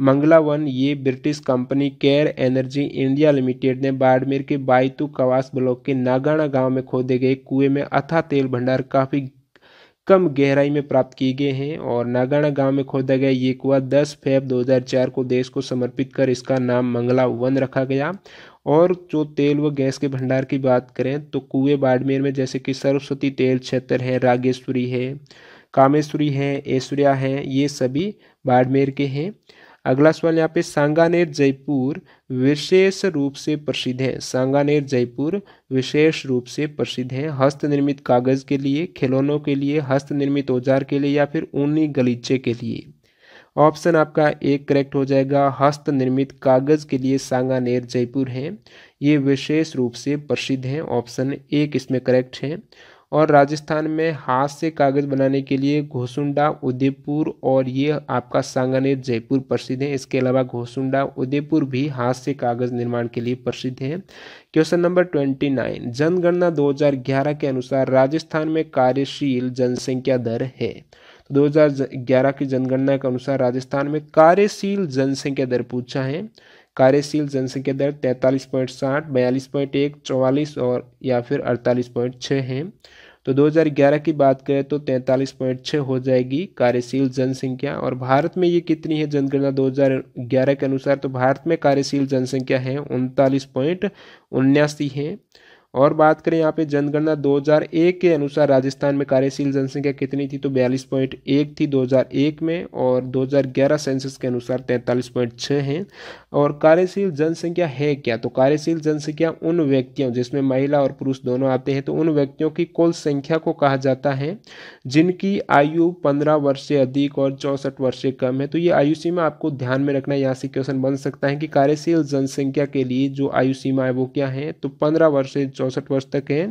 मंगला वन ये British company Cairn Energy India Limited ने बाड़मेर के बायतू कवास ब्लॉक के नागाना गांव में खोदे गए कुएं में अथा तेल भंडार काफ़ी कम गहराई में प्राप्त किए गए हैं और नागाना गांव में खोदा गया ये कुआ 10 फेब 2004 को देश को समर्पित कर इसका नाम मंगला वन रखा गया और जो तेल व गैस के भंडार की बात करें तो कुएं बाड़मेर में जैसे कि सरस्वती तेल क्षेत्र है रागेश्वरी है कामेश्वरी है ऐश्वर्या है ये सभी बाड़मेर के हैं अगला सवाल यहाँ पे सांगानेर जयपुर विशेष रूप से प्रसिद्ध है सांगानेर जयपुर विशेष रूप से प्रसिद्ध है हस्त निर्मित कागज के लिए खिलौनों के लिए हस्त निर्मित औजार के लिए या फिर ऊनी गलीचे के लिए ऑप्शन आपका एक करेक्ट हो जाएगा हस्त निर्मित कागज के लिए सांगानेर जयपुर है ये विशेष रूप से प्रसिद्ध है ऑप्शन एक इसमें करेक्ट है और राजस्थान में हाथ से कागज़ बनाने के लिए घोसुंडा उदयपुर और ये आपका सांगानेर जयपुर प्रसिद्ध है इसके अलावा घोसुंडा उदयपुर भी हाथ से कागज़ निर्माण के लिए प्रसिद्ध है क्वेश्चन नंबर ट्वेंटी नाइन जनगणना दो हज़ार ग्यारह के अनुसार राजस्थान में कार्यशील जनसंख्या दर है 2011 तो की जनगणना के अनुसार राजस्थान में कार्यशील जनसंख्या दर पूछा है कार्यशील जनसंख्या दर तैंतालीस पॉइंट साठ बयालीस पॉइंट एक चौवालीस और या फिर अड़तालीस पॉइंट छः है तो 2011 की बात करें तो 43.6 हो जाएगी कार्यशील जनसंख्या और भारत में ये कितनी है जनगणना 2011 के अनुसार तो भारत में कार्यशील जनसंख्या है उनतालीस पॉइंट उन्यासी है और बात करें यहाँ पे जनगणना 2001 के अनुसार राजस्थान में कार्यशील जनसंख्या कितनी थी तो बयालीस पॉइंट एक थी 2001 में और 2011 सेंसस के अनुसार तैंतालीस पॉइंट छः है और कार्यशील जनसंख्या है क्या तो कार्यशील जनसंख्या उन व्यक्तियों जिसमें महिला और पुरुष दोनों आते हैं तो उन व्यक्तियों की कुल संख्या को कहा जाता है जिनकी आयु पंद्रह वर्ष से अधिक और चौंसठ वर्ष से कम है तो ये आयु सीमा आपको ध्यान में रखना है यहाँ से क्वेश्चन बन सकता है कि कार्यशील जनसंख्या के लिए जो आयु सीमा है वो क्या है तो पंद्रह वर्ष से चौंसठ वर्ष तक है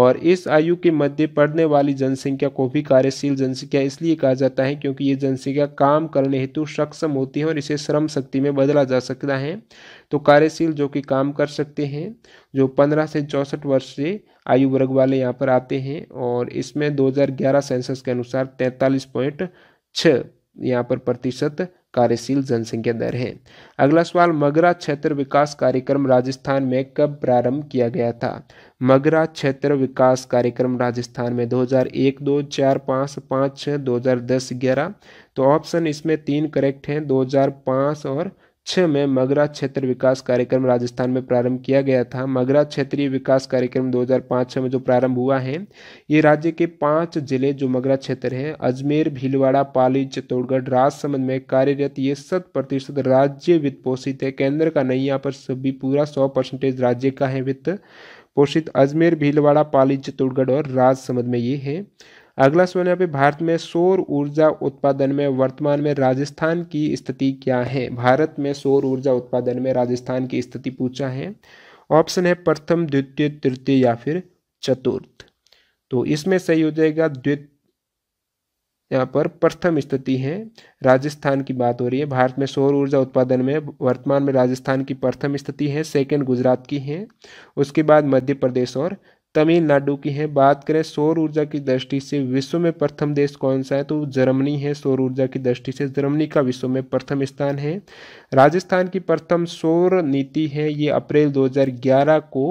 और इस आयु के मध्य पड़ने वाली जनसंख्या को भी कार्यशील जनसंख्या इसलिए कहा जाता है क्योंकि ये जनसंख्या काम करने हेतु सक्षम होती है और इसे श्रम शक्ति में बदला जा सकता है तो कार्यशील जो कि काम कर सकते हैं जो पंद्रह से चौंसठ वर्ष से आयु वर्ग वाले यहाँ पर आते हैं और इसमें 2011 सेंसस के अनुसार तैंतालीस पॉइंट छः यहाँ पर प्रतिशत कार्यशील जनसंख्या दर है अगला सवाल मगरा क्षेत्र विकास कार्यक्रम राजस्थान में कब प्रारंभ किया गया था मगरा क्षेत्र विकास कार्यक्रम राजस्थान में 2001 दो चार पाँच पाँच छः दो हज़ार दस ग्यारह तो ऑप्शन इसमें तीन करेक्ट हैं 2005 और छः में मगरा क्षेत्र विकास कार्यक्रम राजस्थान में प्रारंभ किया गया था मगरा क्षेत्रीय विकास कार्यक्रम 2005 में जो प्रारंभ हुआ है ये राज्य के पांच जिले जो मगरा क्षेत्र हैं अजमेर भीलवाड़ा पाली चित्तौड़गढ़ राजसमंद में कार्यरत ये शत प्रतिशत राज्य वित्त पोषित है केंद्र का नहीं यहाँ पर सभी पूरा सौ परसेंटेज राज्य का है वित्त पोषित अजमेर भीलवाड़ा पाली चित्तौड़गढ़ और राजसमंद में ये है अगला सवाल यहाँ पे भारत में सौर ऊर्जा उत्पादन में वर्तमान में राजस्थान की स्थिति क्या है भारत में सौर ऊर्जा उत्पादन में राजस्थान की स्थिति पूछा है ऑप्शन है प्रथम द्वितीय तृतीय या फिर चतुर्थ तो इसमें सही हो जाएगा द्वित यहाँ पर प्रथम स्थिति है राजस्थान की बात हो रही है भारत में सौर ऊर्जा उत्पादन में वर्तमान में राजस्थान की प्रथम स्थिति है सेकंड गुजरात की है उसके बाद मध्य प्रदेश और तमिलनाडु की है बात करें सौर ऊर्जा की दृष्टि से विश्व में प्रथम देश कौन सा है तो जर्मनी है सौर ऊर्जा की दृष्टि से जर्मनी का विश्व में प्रथम स्थान है राजस्थान की प्रथम सौर नीति है ये अप्रैल 2011 को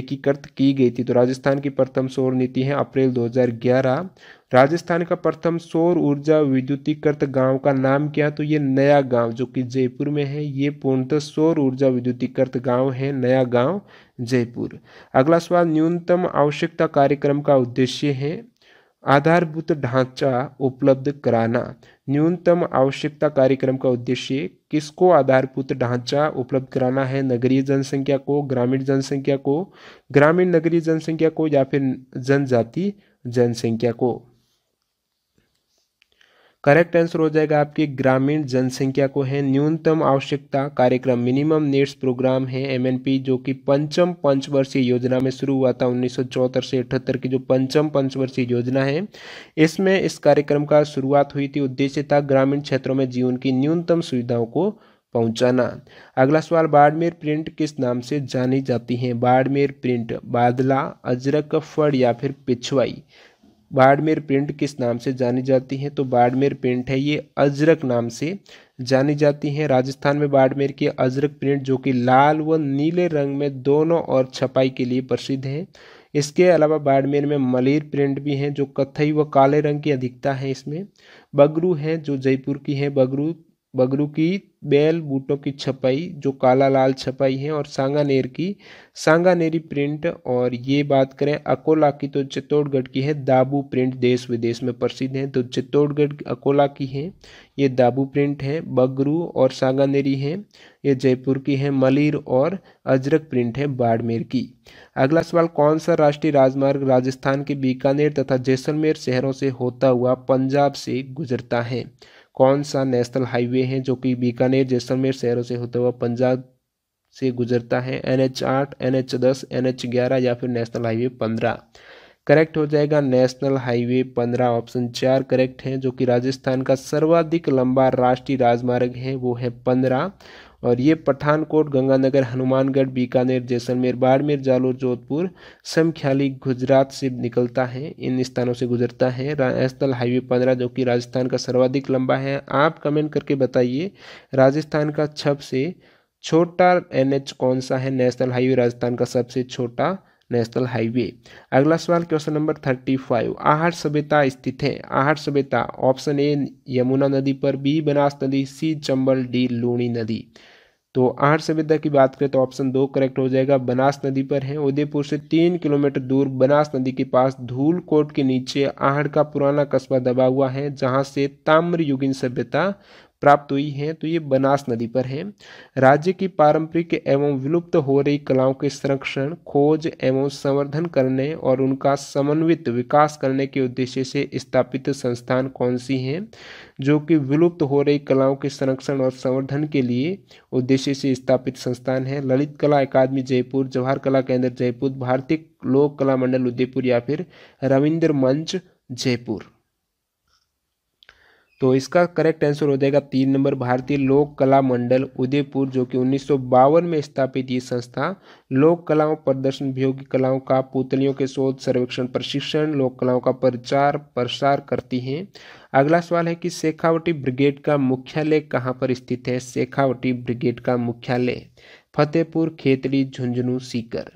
एकीकृत की गई थी तो राजस्थान की प्रथम सौर नीति है अप्रैल 2011 राजस्थान का प्रथम सौर ऊर्जा विद्युतीकृत गांव का नाम क्या तो ये नया गांव जो कि जयपुर में है ये पूर्णतः सौर ऊर्जा विद्युतीकृत गांव है नया गांव जयपुर अगला सवाल न्यूनतम आवश्यकता कार्यक्रम का उद्देश्य है आधारभूत ढांचा उपलब्ध कराना न्यूनतम आवश्यकता कार्यक्रम का उद्देश्य किसको आधारभूत ढांचा उपलब्ध कराना है नगरीय जनसंख्या को ग्रामीण जनसंख्या को ग्रामीण नगरीय जनसंख्या को या फिर जनजाति जनसंख्या को करेक्ट आंसर हो जाएगा आपकी ग्रामीण जनसंख्या को है न्यूनतम आवश्यकता कार्यक्रम मिनिमम नीड्स प्रोग्राम है एमएनपी जो कि पंचम पंचवर्षीय योजना में शुरू हुआ था उन्नीस से अठहत्तर की जो पंचम पंचवर्षीय योजना है इसमें इस कार्यक्रम का शुरुआत हुई थी उद्देश्य था ग्रामीण क्षेत्रों में जीवन की न्यूनतम सुविधाओं को पहुंचाना अगला सवाल बाड़मेर प्रिंट किस नाम से जानी जाती है बाड़मेर प्रिंट बादला अजरक फड़ या फिर पिछवाई बाड़मेर पेंट किस नाम से जानी जाती है तो बाड़मेर पेंट है ये अजरक नाम से जानी जाती हैं राजस्थान में बाड़मेर के अजरक प्रिंट जो कि लाल व नीले रंग में दोनों और छपाई के लिए प्रसिद्ध है इसके अलावा बाड़मेर में मलेर प्रिंट भी हैं जो कथई व काले रंग की अधिकता है इसमें बगरू हैं जो जयपुर की हैं बगरू बगरू की बैल बूटों की छपाई जो काला लाल छपाई है और सांगानेर की सांगानेरी प्रिंट और ये बात करें अकोला की तो चित्तौड़गढ़ की है दाबू प्रिंट देश विदेश में प्रसिद्ध है तो चित्तौड़गढ़ अकोला की है ये दाबू प्रिंट है बगरू और सांगानेरी है ये जयपुर की है मलिर और अजरक प्रिंट है बाड़मेर की अगला सवाल कौन सा राष्ट्रीय राजमार्ग राजस्थान के बीकानेर तथा जैसलमेर शहरों से होता हुआ पंजाब से गुजरता है कौन सा नेशनल हाईवे है जो कि बीकानेर जैसलमेर शहरों से होता हुआ पंजाब से गुजरता है एन एच आठ एन एच दस एन एच ग्यारह या फिर नेशनल हाईवे पंद्रह करेक्ट हो जाएगा नेशनल हाईवे पंद्रह ऑप्शन चार करेक्ट है जो कि राजस्थान का सर्वाधिक लंबा राष्ट्रीय राजमार्ग है वो है पंद्रह और ये पठानकोट गंगानगर हनुमानगढ़ बीकानेर जैसलमेर बाड़मेर जालोर जोधपुर समख्याली गुजरात से निकलता है इन स्थानों से गुजरता है राजस्थल हाईवे पंद्रह जो कि राजस्थान का सर्वाधिक लंबा है आप कमेंट करके बताइए राजस्थान का छप से छोटा एनएच कौन सा है नेशनल हाईवे राजस्थान का सबसे छोटा नेशनल हाईवे अगला सवाल क्वेश्चन नंबर थर्टी फाइव आहार सभ्यता स्थित है आहार सभ्यता ऑप्शन ए यमुना नदी पर बी बनास नदी सी चंबल डी लूणी नदी तो आठ सभ्यता की बात करें तो ऑप्शन दो करेक्ट हो जाएगा बनास नदी पर है उदयपुर से तीन किलोमीटर दूर बनास नदी के पास धूल कोट के नीचे आहड़ का पुराना कस्बा दबा हुआ है जहां से ताम्र युगिन सभ्यता प्राप्त हुई हैं तो ये बनास नदी पर हैं राज्य की पारंपरिक एवं विलुप्त हो रही कलाओं के संरक्षण खोज एवं संवर्धन करने और उनका समन्वित विकास करने के उद्देश्य से स्थापित संस्थान कौन सी हैं जो कि विलुप्त हो रही कलाओं के संरक्षण और संवर्धन के लिए उद्देश्य से स्थापित संस्थान है ललित कला अकादमी जयपुर जवाहर कला केंद्र जयपुर भारतीय लोक कला मंडल उदयपुर या फिर रविंद्र मंच जयपुर तो इसका करेक्ट आंसर हो जाएगा तीन नंबर भारतीय लोक कला मंडल उदयपुर जो कि उन्नीस में स्थापित ये संस्था लोक कलाओं प्रदर्शन वियोगी कलाओं का पुतलियों के शोध सर्वेक्षण प्रशिक्षण लोक कलाओं का प्रचार प्रसार करती हैं अगला सवाल है कि शेखावटी ब्रिगेड का मुख्यालय कहाँ पर स्थित है शेखावटी ब्रिगेड का मुख्यालय फतेहपुर खेतड़ी झुंझुनू सीकर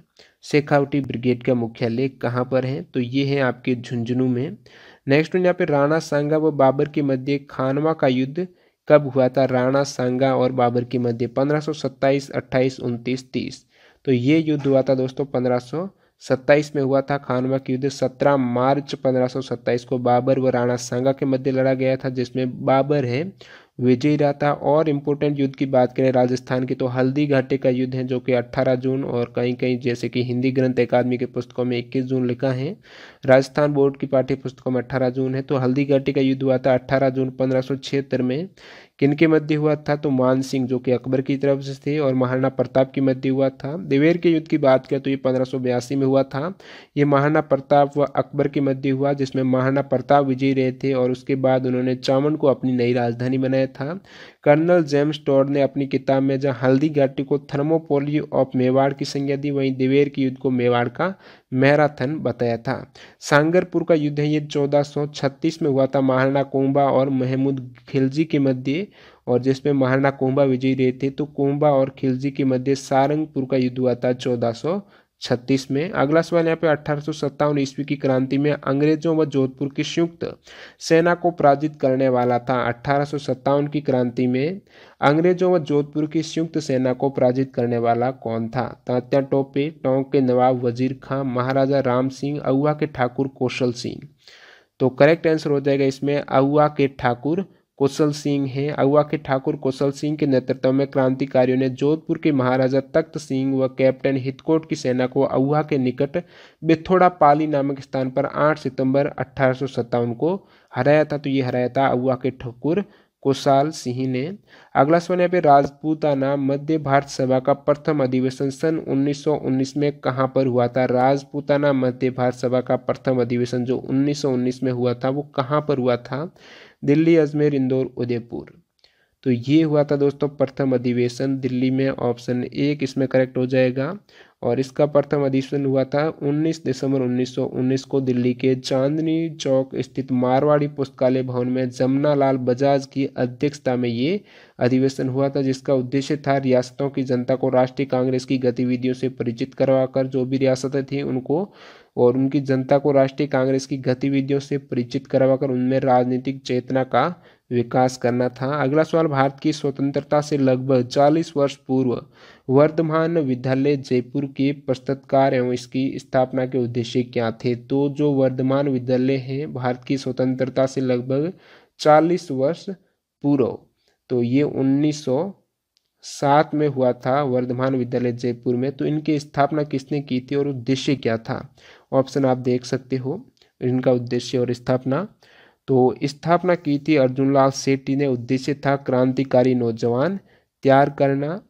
शेखावटी ब्रिगेड का मुख्यालय कहाँ पर है तो ये है आपके झुंझुनू में नेक्स्ट यहाँ पे राणा सांगा व बाबर के मध्य खानवा का युद्ध कब हुआ था राणा सांगा और बाबर के मध्य पंद्रह सौ 29, तो ये युद्ध हुआ था दोस्तों पंद्रह सत्ताईस में हुआ था खानवा के युद्ध सत्रह मार्च 1527 को बाबर व राणा सांगा के मध्य लड़ा गया था जिसमें बाबर है विजयी रहा था और इम्पोर्टेंट युद्ध की बात करें राजस्थान की तो हल्दी घाटी का युद्ध है जो कि 18 जून और कहीं कहीं जैसे कि हिंदी ग्रंथ अकादमी के पुस्तकों में 21 जून लिखा है राजस्थान बोर्ड की पाठ्य पुस्तकों में 18 जून है तो हल्दी घाटी का युद्ध हुआ था 18 जून पंद्रह में किनके मध्य हुआ था तो मान सिंह जो कि अकबर की तरफ से थे और महाराणा प्रताप के मध्य हुआ था देवेर के युद्ध की बात करें तो ये पंद्रह में हुआ था ये महाराणा प्रताप व अकबर के मध्य हुआ जिसमें महाराणा प्रताप विजयी रहे थे और उसके बाद उन्होंने चामन को अपनी नई राजधानी बनाया था कर्नल जेम्स टॉड ने अपनी किताब में जहाँ हल्दी घाटी को थर्मोपोली ऑफ मेवाड़ की संज्ञा दी वहीं देवेर के युद्ध को मेवाड़ का मैराथन बताया था सांगरपुर का युद्ध है ये चौदह में हुआ था महाराणा कोंबा और महमूद खिलजी के मध्य और जिसमें महाराणा कुंभा विजयी रहे थे तो कुंभा और खिलजी के मध्य सारंगपुर का युद्ध हुआ था चौदह छत्तीस में अगला सवाल यहाँ पे अठारह ईस्वी की क्रांति में अंग्रेजों व जोधपुर की संयुक्त सेना को पराजित करने वाला था अठारह की क्रांति में अंग्रेजों व जोधपुर की संयुक्त सेना को पराजित करने वाला कौन था तात्या टोपे टोंक के नवाब वजीर खां महाराजा राम सिंह अउआ के ठाकुर कौशल सिंह तो करेक्ट आंसर हो जाएगा इसमें अउआ के ठाकुर कौशल सिंह हैं अगुआ के ठाकुर कौशल सिंह के नेतृत्व में क्रांतिकारियों ने जोधपुर के महाराजा तख्त सिंह व कैप्टन हितकोट की सेना को अगुआ के निकट बेथोड़ा पाली नामक स्थान पर 8 सितंबर अठारह को हराया था तो ये हराया था अगुआ के ठाकुर कौशाल सिंह ने अगला सवाल यहाँ पे राजपूताना मध्य भारत सभा का प्रथम अधिवेशन सन 1919 में कहाँ पर हुआ था राजपूताना मध्य भारत सभा का प्रथम अधिवेशन जो 1919 में हुआ था वो कहाँ पर हुआ था दिल्ली अजमेर इंदौर उदयपुर तो ये हुआ था दोस्तों प्रथम अधिवेशन दिल्ली में ऑप्शन एक इसमें करेक्ट हो जाएगा और इसका प्रथम अधिवेशन हुआ था 19 दिसंबर 1919 को दिल्ली के चांदनी चौक स्थित मारवाड़ी पुस्तकालय भवन में जमुनालाल बजाज की अध्यक्षता में ये अधिवेशन हुआ था जिसका उद्देश्य था रियासतों की जनता को राष्ट्रीय कांग्रेस की गतिविधियों से परिचित करवाकर जो भी रियासतें थीं उनको और उनकी जनता को राष्ट्रीय कांग्रेस की गतिविधियों से परिचित करवाकर उनमें राजनीतिक चेतना का विकास करना था अगला सवाल भारत की स्वतंत्रता से लगभग 40 वर्ष पूर्व वर्धमान विद्यालय जयपुर के प्रस्तुतकार एवं इसकी स्थापना के उद्देश्य क्या थे तो जो वर्धमान विद्यालय है भारत की स्वतंत्रता से लगभग 40 वर्ष पूर्व तो ये 1907 में हुआ था वर्धमान विद्यालय जयपुर में तो इनकी स्थापना किसने की थी और उद्देश्य क्या था ऑप्शन आप देख सकते हो इनका उद्देश्य और स्थापना तो स्थापना की थी अर्जुनलाल सेठी ने उद्देश्य था क्रांतिकारी नौजवान तैयार करना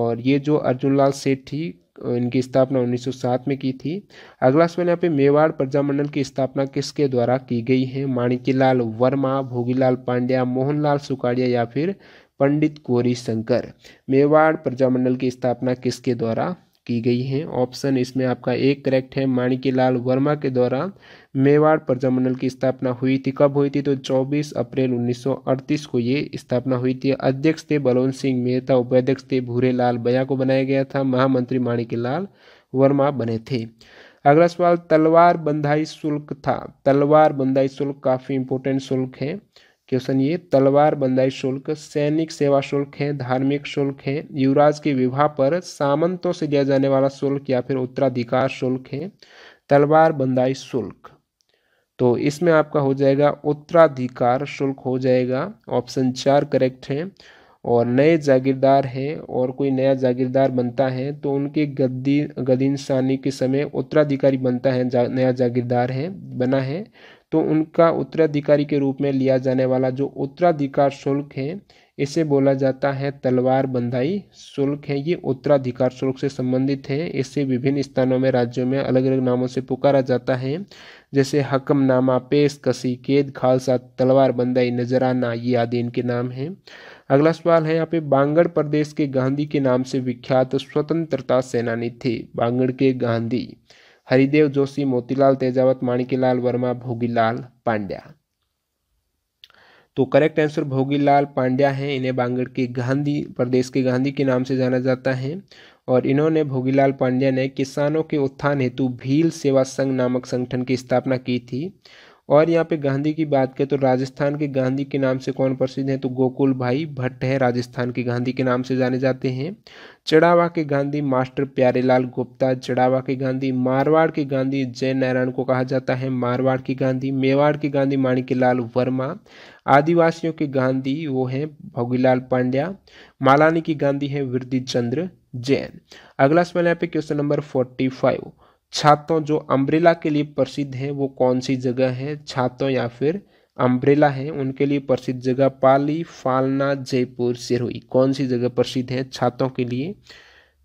और ये जो अर्जुनलाल सेठी इनकी स्थापना 1907 में की थी अगला सवाल यहाँ पे मेवाड़ प्रजामंडल की स्थापना किसके द्वारा की गई है माणिकीलाल वर्मा भोगीलाल पांड्या मोहनलाल सुकाड़िया या फिर पंडित गौरी शंकर मेवाड़ प्रजामंडल की स्थापना किसके द्वारा की गई हैं ऑप्शन इसमें आपका एक करेक्ट है माणिकीलाल वर्मा के द्वारा मेवाड़ प्रजामंडल की स्थापना हुई थी कब हुई थी तो 24 अप्रैल 1938 को ये स्थापना हुई थी अध्यक्ष थे बलवंत सिंह मेहता उपाध्यक्ष थे भूरेलाल बया को बनाया गया था महामंत्री माणिकीलाल वर्मा बने थे अगला सवाल तलवार बंधाई शुल्क था तलवार बंधाई शुल्क काफ़ी इंपोर्टेंट शुल्क है क्वेश्चन ये तलवार बंदाई शुल्क सैनिक सेवा शुल्क है धार्मिक शुल्क है युवराज के विवाह पर सामंतों से दिया जाने वाला शुल्क या फिर उत्तराधिकार शुल्क है तलवार बंदाई शुल्क तो इसमें आपका हो जाएगा उत्तराधिकार शुल्क हो जाएगा ऑप्शन चार करेक्ट है और नए जागीरदार हैं और कोई नया जागीरदार बनता है तो उनके गद्दी सानी के समय उत्तराधिकारी बनता है जा, नया जागीरदार है बना है तो उनका उत्तराधिकारी के रूप में लिया जाने वाला जो उत्तराधिकार शुल्क है इसे बोला जाता है तलवार बंधाई शुल्क है ये उत्तराधिकार शुल्क से संबंधित है इसे विभिन्न स्थानों में राज्यों में अलग अलग नामों से पुकारा जाता है जैसे हकमनामा पेशकशी कैद खालसा तलवार बंदाई नजराना ये आदि इनके नाम हैं अगला सवाल है यहाँ पे बांगड़ प्रदेश के गांधी के नाम से विख्यात स्वतंत्रता सेनानी थे बांगड़ के गांधी हरिदेव जोशी मोतीलाल तेजावत माणिकीलाल वर्मा भोगीलाल पांड्या तो करेक्ट आंसर भोगीलाल पांड्या हैं इन्हें बांगड़ के गांधी प्रदेश के गांधी के नाम से जाना जाता है और इन्होंने भोगीलाल पांड्या ने किसानों के उत्थान हेतु भील सेवा संघ नामक संगठन की स्थापना की थी और यहाँ पे गांधी की बात करें तो राजस्थान के गांधी के नाम से कौन प्रसिद्ध हैं तो गोकुल भाई भट्ट है राजस्थान के गांधी के नाम से जाने जाते हैं चढ़ावा के गांधी मास्टर प्यारेलाल गुप्ता चढ़ावा के गांधी मारवाड़ के गांधी जय नारायण को कहा जाता है मारवाड़ के गांधी मेवाड़ के गांधी माणिक्यलाल वर्मा आदिवासियों के गांधी वो हैं भोगीलाल पांड्या मालानी की गांधी है वृद्धि चंद्र जैन अगला सवाल यहाँ पे क्वेश्चन नंबर फोर्टी फाइव छातों जो अम्ब्रेला के लिए प्रसिद्ध है वो कौन सी जगह है छातों या फिर अम्ब्रेला है उनके लिए प्रसिद्ध जगह पाली फालना जयपुर सिरोही कौन सी जगह प्रसिद्ध है छातों के लिए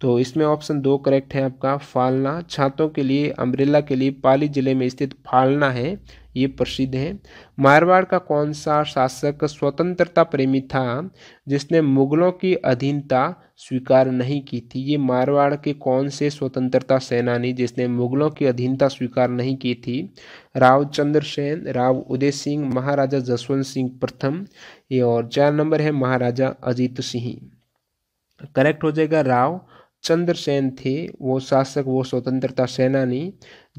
तो इसमें ऑप्शन दो करेक्ट है आपका फालना छातों के लिए अम्ब्रेला के लिए पाली जिले में स्थित फालना है ये प्रसिद्ध है मारवाड़ का कौन सा शासक स्वतंत्रता प्रेमी था जिसने मुगलों की अधीनता स्वीकार नहीं की थी ये मारवाड़ के कौन से स्वतंत्रता सेनानी जिसने मुगलों की अधीनता स्वीकार नहीं की थी राव चंद्रसेन राव उदय सिंह महाराजा जसवंत सिंह प्रथम ये और चार नंबर है महाराजा अजीत सिंह करेक्ट हो जाएगा राव चंद्रसेन थे वो शासक वो स्वतंत्रता सेनानी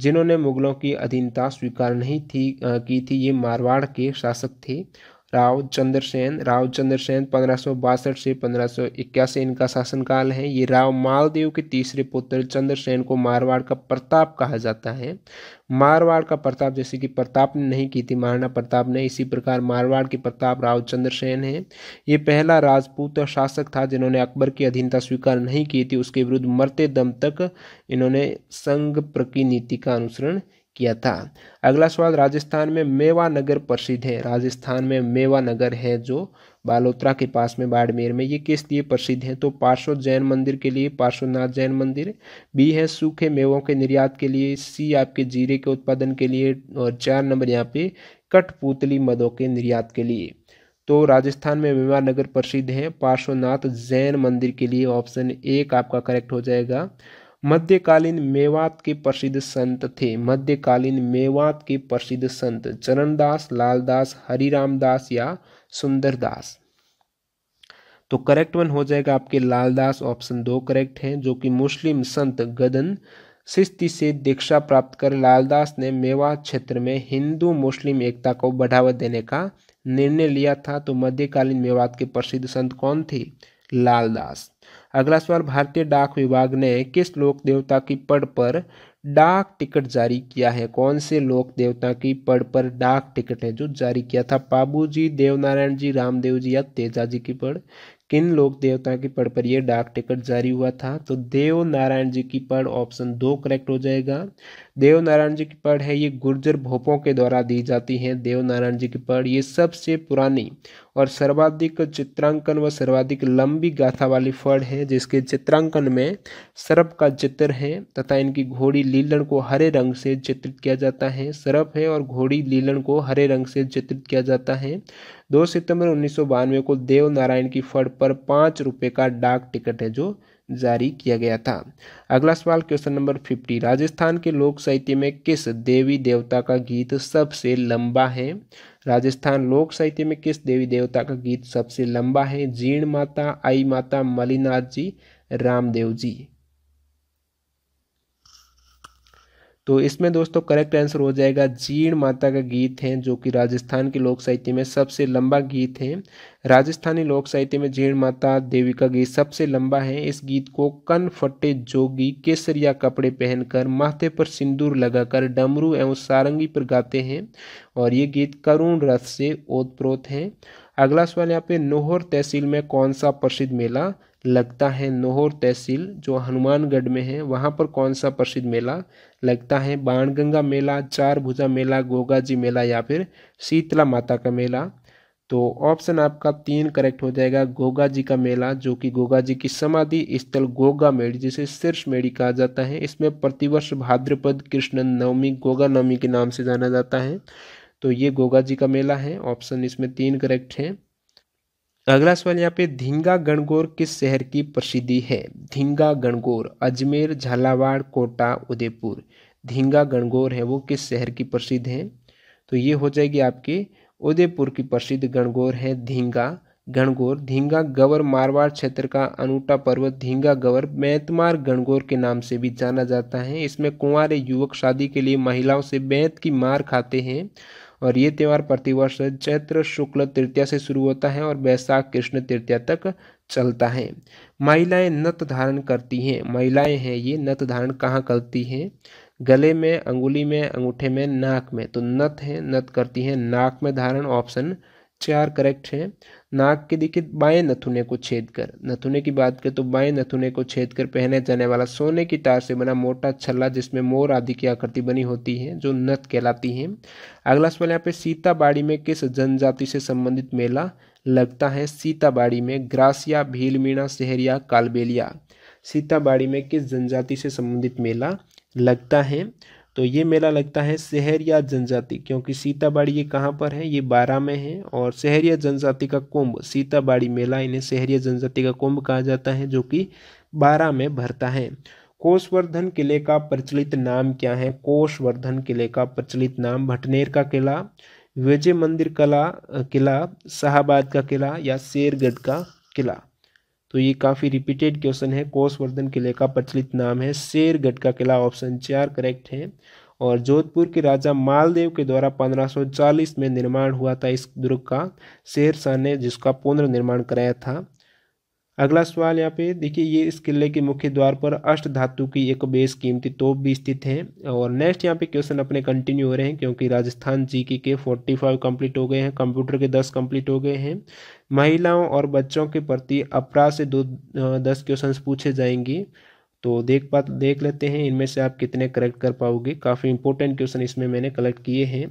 जिन्होंने मुगलों की अधीनता स्वीकार नहीं थी की थी ये मारवाड़ के शासक थे राव चंद्रसेन राव चंद्रसेन पंद्रह से पंद्रह इनका शासनकाल है ये राव मालदेव के तीसरे पुत्र चंद्रसेन को मारवाड़ का प्रताप कहा जाता है मारवाड़ का प्रताप जैसे कि प्रताप ने नहीं की थी महाराणा प्रताप ने इसी प्रकार मारवाड़ के प्रताप राव चंद्रसेन है ये पहला राजपूत शासक था जिन्होंने अकबर की अधीनता स्वीकार नहीं की थी उसके विरुद्ध मरते दम तक इन्होंने संघ प्रकी नीति का अनुसरण किया था अगला सवाल राजस्थान में मेवा नगर प्रसिद्ध है राजस्थान में मेवा नगर है जो बालोत्रा के पास में बाड़मेर में ये किस लिए प्रसिद्ध है तो पार्श्व जैन मंदिर के लिए पार्श्वनाथ जैन मंदिर बी है सूखे मेवों के निर्यात के लिए सी आपके जीरे के उत्पादन के लिए और चार नंबर यहाँ पे कठपुतली मदों के निर्यात के लिए तो राजस्थान में मेवा नगर प्रसिद्ध है पार्श्वनाथ जैन मंदिर के लिए ऑप्शन एक आपका करेक्ट हो जाएगा मध्यकालीन मेवात के प्रसिद्ध संत थे मध्यकालीन मेवात के प्रसिद्ध संत चरणदास लालदास हरिरामदास या सुंदरदास तो करेक्ट वन हो जाएगा आपके लालदास ऑप्शन दो करेक्ट हैं जो कि मुस्लिम संत गदन शिस्ती से दीक्षा प्राप्त कर लालदास ने मेवात क्षेत्र में हिंदू मुस्लिम एकता को बढ़ावा देने का निर्णय लिया था तो मध्यकालीन मेवात के प्रसिद्ध संत कौन थे लालदास अगला सवाल भारतीय डाक विभाग ने किस लोक देवता की पड़ पर डाक टिकट जारी किया है कौन से लोक देवता की पड़ पर डाक टिकट है जो जारी किया था जी देवनारायण जी रामदेव जी या तेजाजी की पड़ किन लोक देवता की पढ़ पर यह डाक टिकट जारी हुआ था तो देव नारायण जी की पढ़ ऑप्शन दो करेक्ट हो जाएगा देव नारायण जी की पढ़ है ये गुर्जर भोपों के द्वारा दी जाती है देव नारायण जी की पढ़ ये सबसे पुरानी और सर्वाधिक चित्रांकन व सर्वाधिक लंबी गाथा वाली फड़ है जिसके चित्रांकन में सरप का चित्र है तथा इनकी घोड़ी लीलन को हरे रंग से चित्रित किया जाता है सरप है और घोड़ी लीलन को हरे रंग से चित्रित किया जाता है दो सितंबर उन्नीस को देव नारायण की फर्ड पर पाँच रुपये का डाक टिकट है जो जारी किया गया था अगला सवाल क्वेश्चन नंबर फिफ्टी राजस्थान के लोक साहित्य में किस देवी देवता का गीत सबसे लंबा है राजस्थान लोक साहित्य में किस देवी देवता का गीत सबसे लंबा है जीण माता आई माता मलिनाथ जी रामदेव जी तो इसमें दोस्तों करेक्ट आंसर हो जाएगा जीण माता का गीत है जो कि राजस्थान के लोक साहित्य में सबसे लंबा गीत है राजस्थानी लोक साहित्य में जीण माता देवी का गीत सबसे लंबा है इस गीत को कन फटे जोगी केसरिया कपड़े पहनकर माथे पर सिंदूर लगाकर डमरू एवं सारंगी पर गाते हैं और ये गीत करुण रथ से ओतप्रोत है अगला सवाल यहाँ पे नोहर तहसील में कौन सा प्रसिद्ध मेला लगता है नोहर तहसील जो हनुमानगढ़ में है वहाँ पर कौन सा प्रसिद्ध मेला लगता है बाणगंगा मेला चार भुजा मेला गोगा जी मेला या फिर शीतला माता का मेला तो ऑप्शन आपका तीन करेक्ट हो जाएगा गोगा जी का मेला जो कि गोगा जी की समाधि स्थल गोगा मेड़ी जिसे शीर्ष मेड़ी कहा जाता है इसमें प्रतिवर्ष भाद्रपद कृष्ण नवमी गोगा नवमी के नाम से जाना जाता है तो ये गोगा जी का मेला है ऑप्शन इसमें तीन करेक्ट हैं अगला सवाल यहाँ पे धींगा गणगौर किस शहर की प्रसिद्धि है धींगा गणगौर अजमेर झालावाड़ कोटा उदयपुर धींगा गणगौर है वो किस शहर की प्रसिद्ध है तो ये हो जाएगी आपके उदयपुर की प्रसिद्ध गणगौर है धींगा गणगौर धींगा गवर मारवाड़ क्षेत्र का अनूठा पर्वत धींगा गवर बैतमार गणगौर के नाम से भी जाना जाता है इसमें कुंवारे युवक शादी के लिए महिलाओं से बैत की मार खाते हैं और ये त्यौहार प्रतिवर्ष चैत्र शुक्ल तृतीया से शुरू होता है और बैसाख कृष्ण तृतीया तक चलता है महिलाएं नत धारण करती हैं महिलाएं हैं ये नत धारण कहाँ करती हैं गले में अंगुली में अंगूठे में नाक में तो नत है नत करती हैं नाक में धारण ऑप्शन चार करेक्ट है नाक के देखिए बाएं नथुने को छेद कर नथुने की बात करें तो बाएं नथुने को छेद कर पहने जाने वाला सोने की तार से बना मोटा छल्ला जिसमें मोर आदि की आकृति बनी होती है जो नथ कहलाती है अगला सवाल यहाँ पे सीताबाड़ी में किस जनजाति से संबंधित मेला लगता है सीताबाड़ी में ग्रासिया भीलमीणा सहरिया कालबेलिया सीताबाड़ी में किस जनजाति से संबंधित मेला लगता है तो ये मेला लगता है शहर या जनजाति क्योंकि सीताबाड़ी ये कहाँ पर है ये बारह में है और शहर या जनजाति का कुंभ सीताबाड़ी मेला इन्हें शहर या जनजाति का कुंभ कहा जाता है जो कि बारह में भरता है कोषवर्धन किले का प्रचलित नाम क्या है कोशवर्धन किले का प्रचलित नाम भटनेर का किला विजय मंदिर कला किला शाहबाद का किला या शेरगढ़ का किला तो ये काफ़ी रिपीटेड क्वेश्चन है कोसवर्धन किले का प्रचलित नाम है शेरगढ़ का किला ऑप्शन चार करेक्ट है और जोधपुर के राजा मालदेव के द्वारा 1540 में निर्माण हुआ था इस दुर्ग का शेर शाह ने जिसका पुनर्निर्माण कराया था अगला सवाल यहाँ पे देखिए ये इस किले के मुख्य द्वार पर अष्ट धातु की एक बेस कीमती तोप भी स्थित है और नेक्स्ट यहाँ पे क्वेश्चन अपने कंटिन्यू हो रहे हैं क्योंकि राजस्थान जी के के फोर्टी फाइव कंप्लीट हो गए हैं कंप्यूटर के दस कंप्लीट हो गए हैं महिलाओं और बच्चों के प्रति अपराध से दो दस क्वेश्चन पूछे जाएंगे तो देख पा देख लेते हैं इनमें से आप कितने करेक्ट कर पाओगे काफ़ी इंपॉर्टेंट क्वेश्चन इसमें मैंने कलेक्ट किए हैं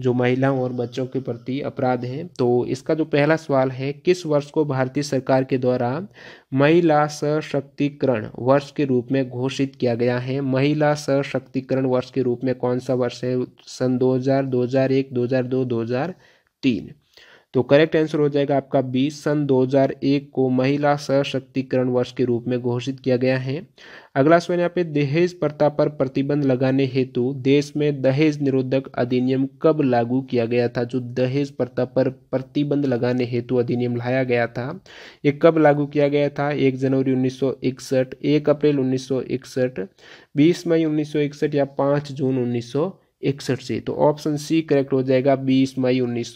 जो महिलाओं और बच्चों के प्रति अपराध हैं तो इसका जो पहला सवाल है किस वर्ष को भारतीय सरकार के द्वारा महिला सशक्तिकरण वर्ष के रूप में घोषित किया गया है महिला सशक्तिकरण वर्ष के रूप में कौन सा वर्ष है सन 2000, 2001, 2002, 2003 तो करेक्ट आंसर हो जाएगा आपका बी सन 2001 को महिला सशक्तिकरण वर्ष के रूप में घोषित किया गया है अगला सवाल यहाँ पे दहेज प्रथा पर प्रतिबंध लगाने हेतु देश में दहेज निरोधक अधिनियम कब लागू किया गया था जो दहेज प्रथा पर प्रतिबंध लगाने हेतु अधिनियम लाया गया था ये कब लागू किया गया था एक जनवरी उन्नीस सौ इकसठ एक अप्रैल उन्नीस सौ इकसठ बीस मई उन्नीस सौ इकसठ या पाँच जून उन्नीस सौ इकसठ से तो ऑप्शन सी करेक्ट हो जाएगा 20 मई उन्नीस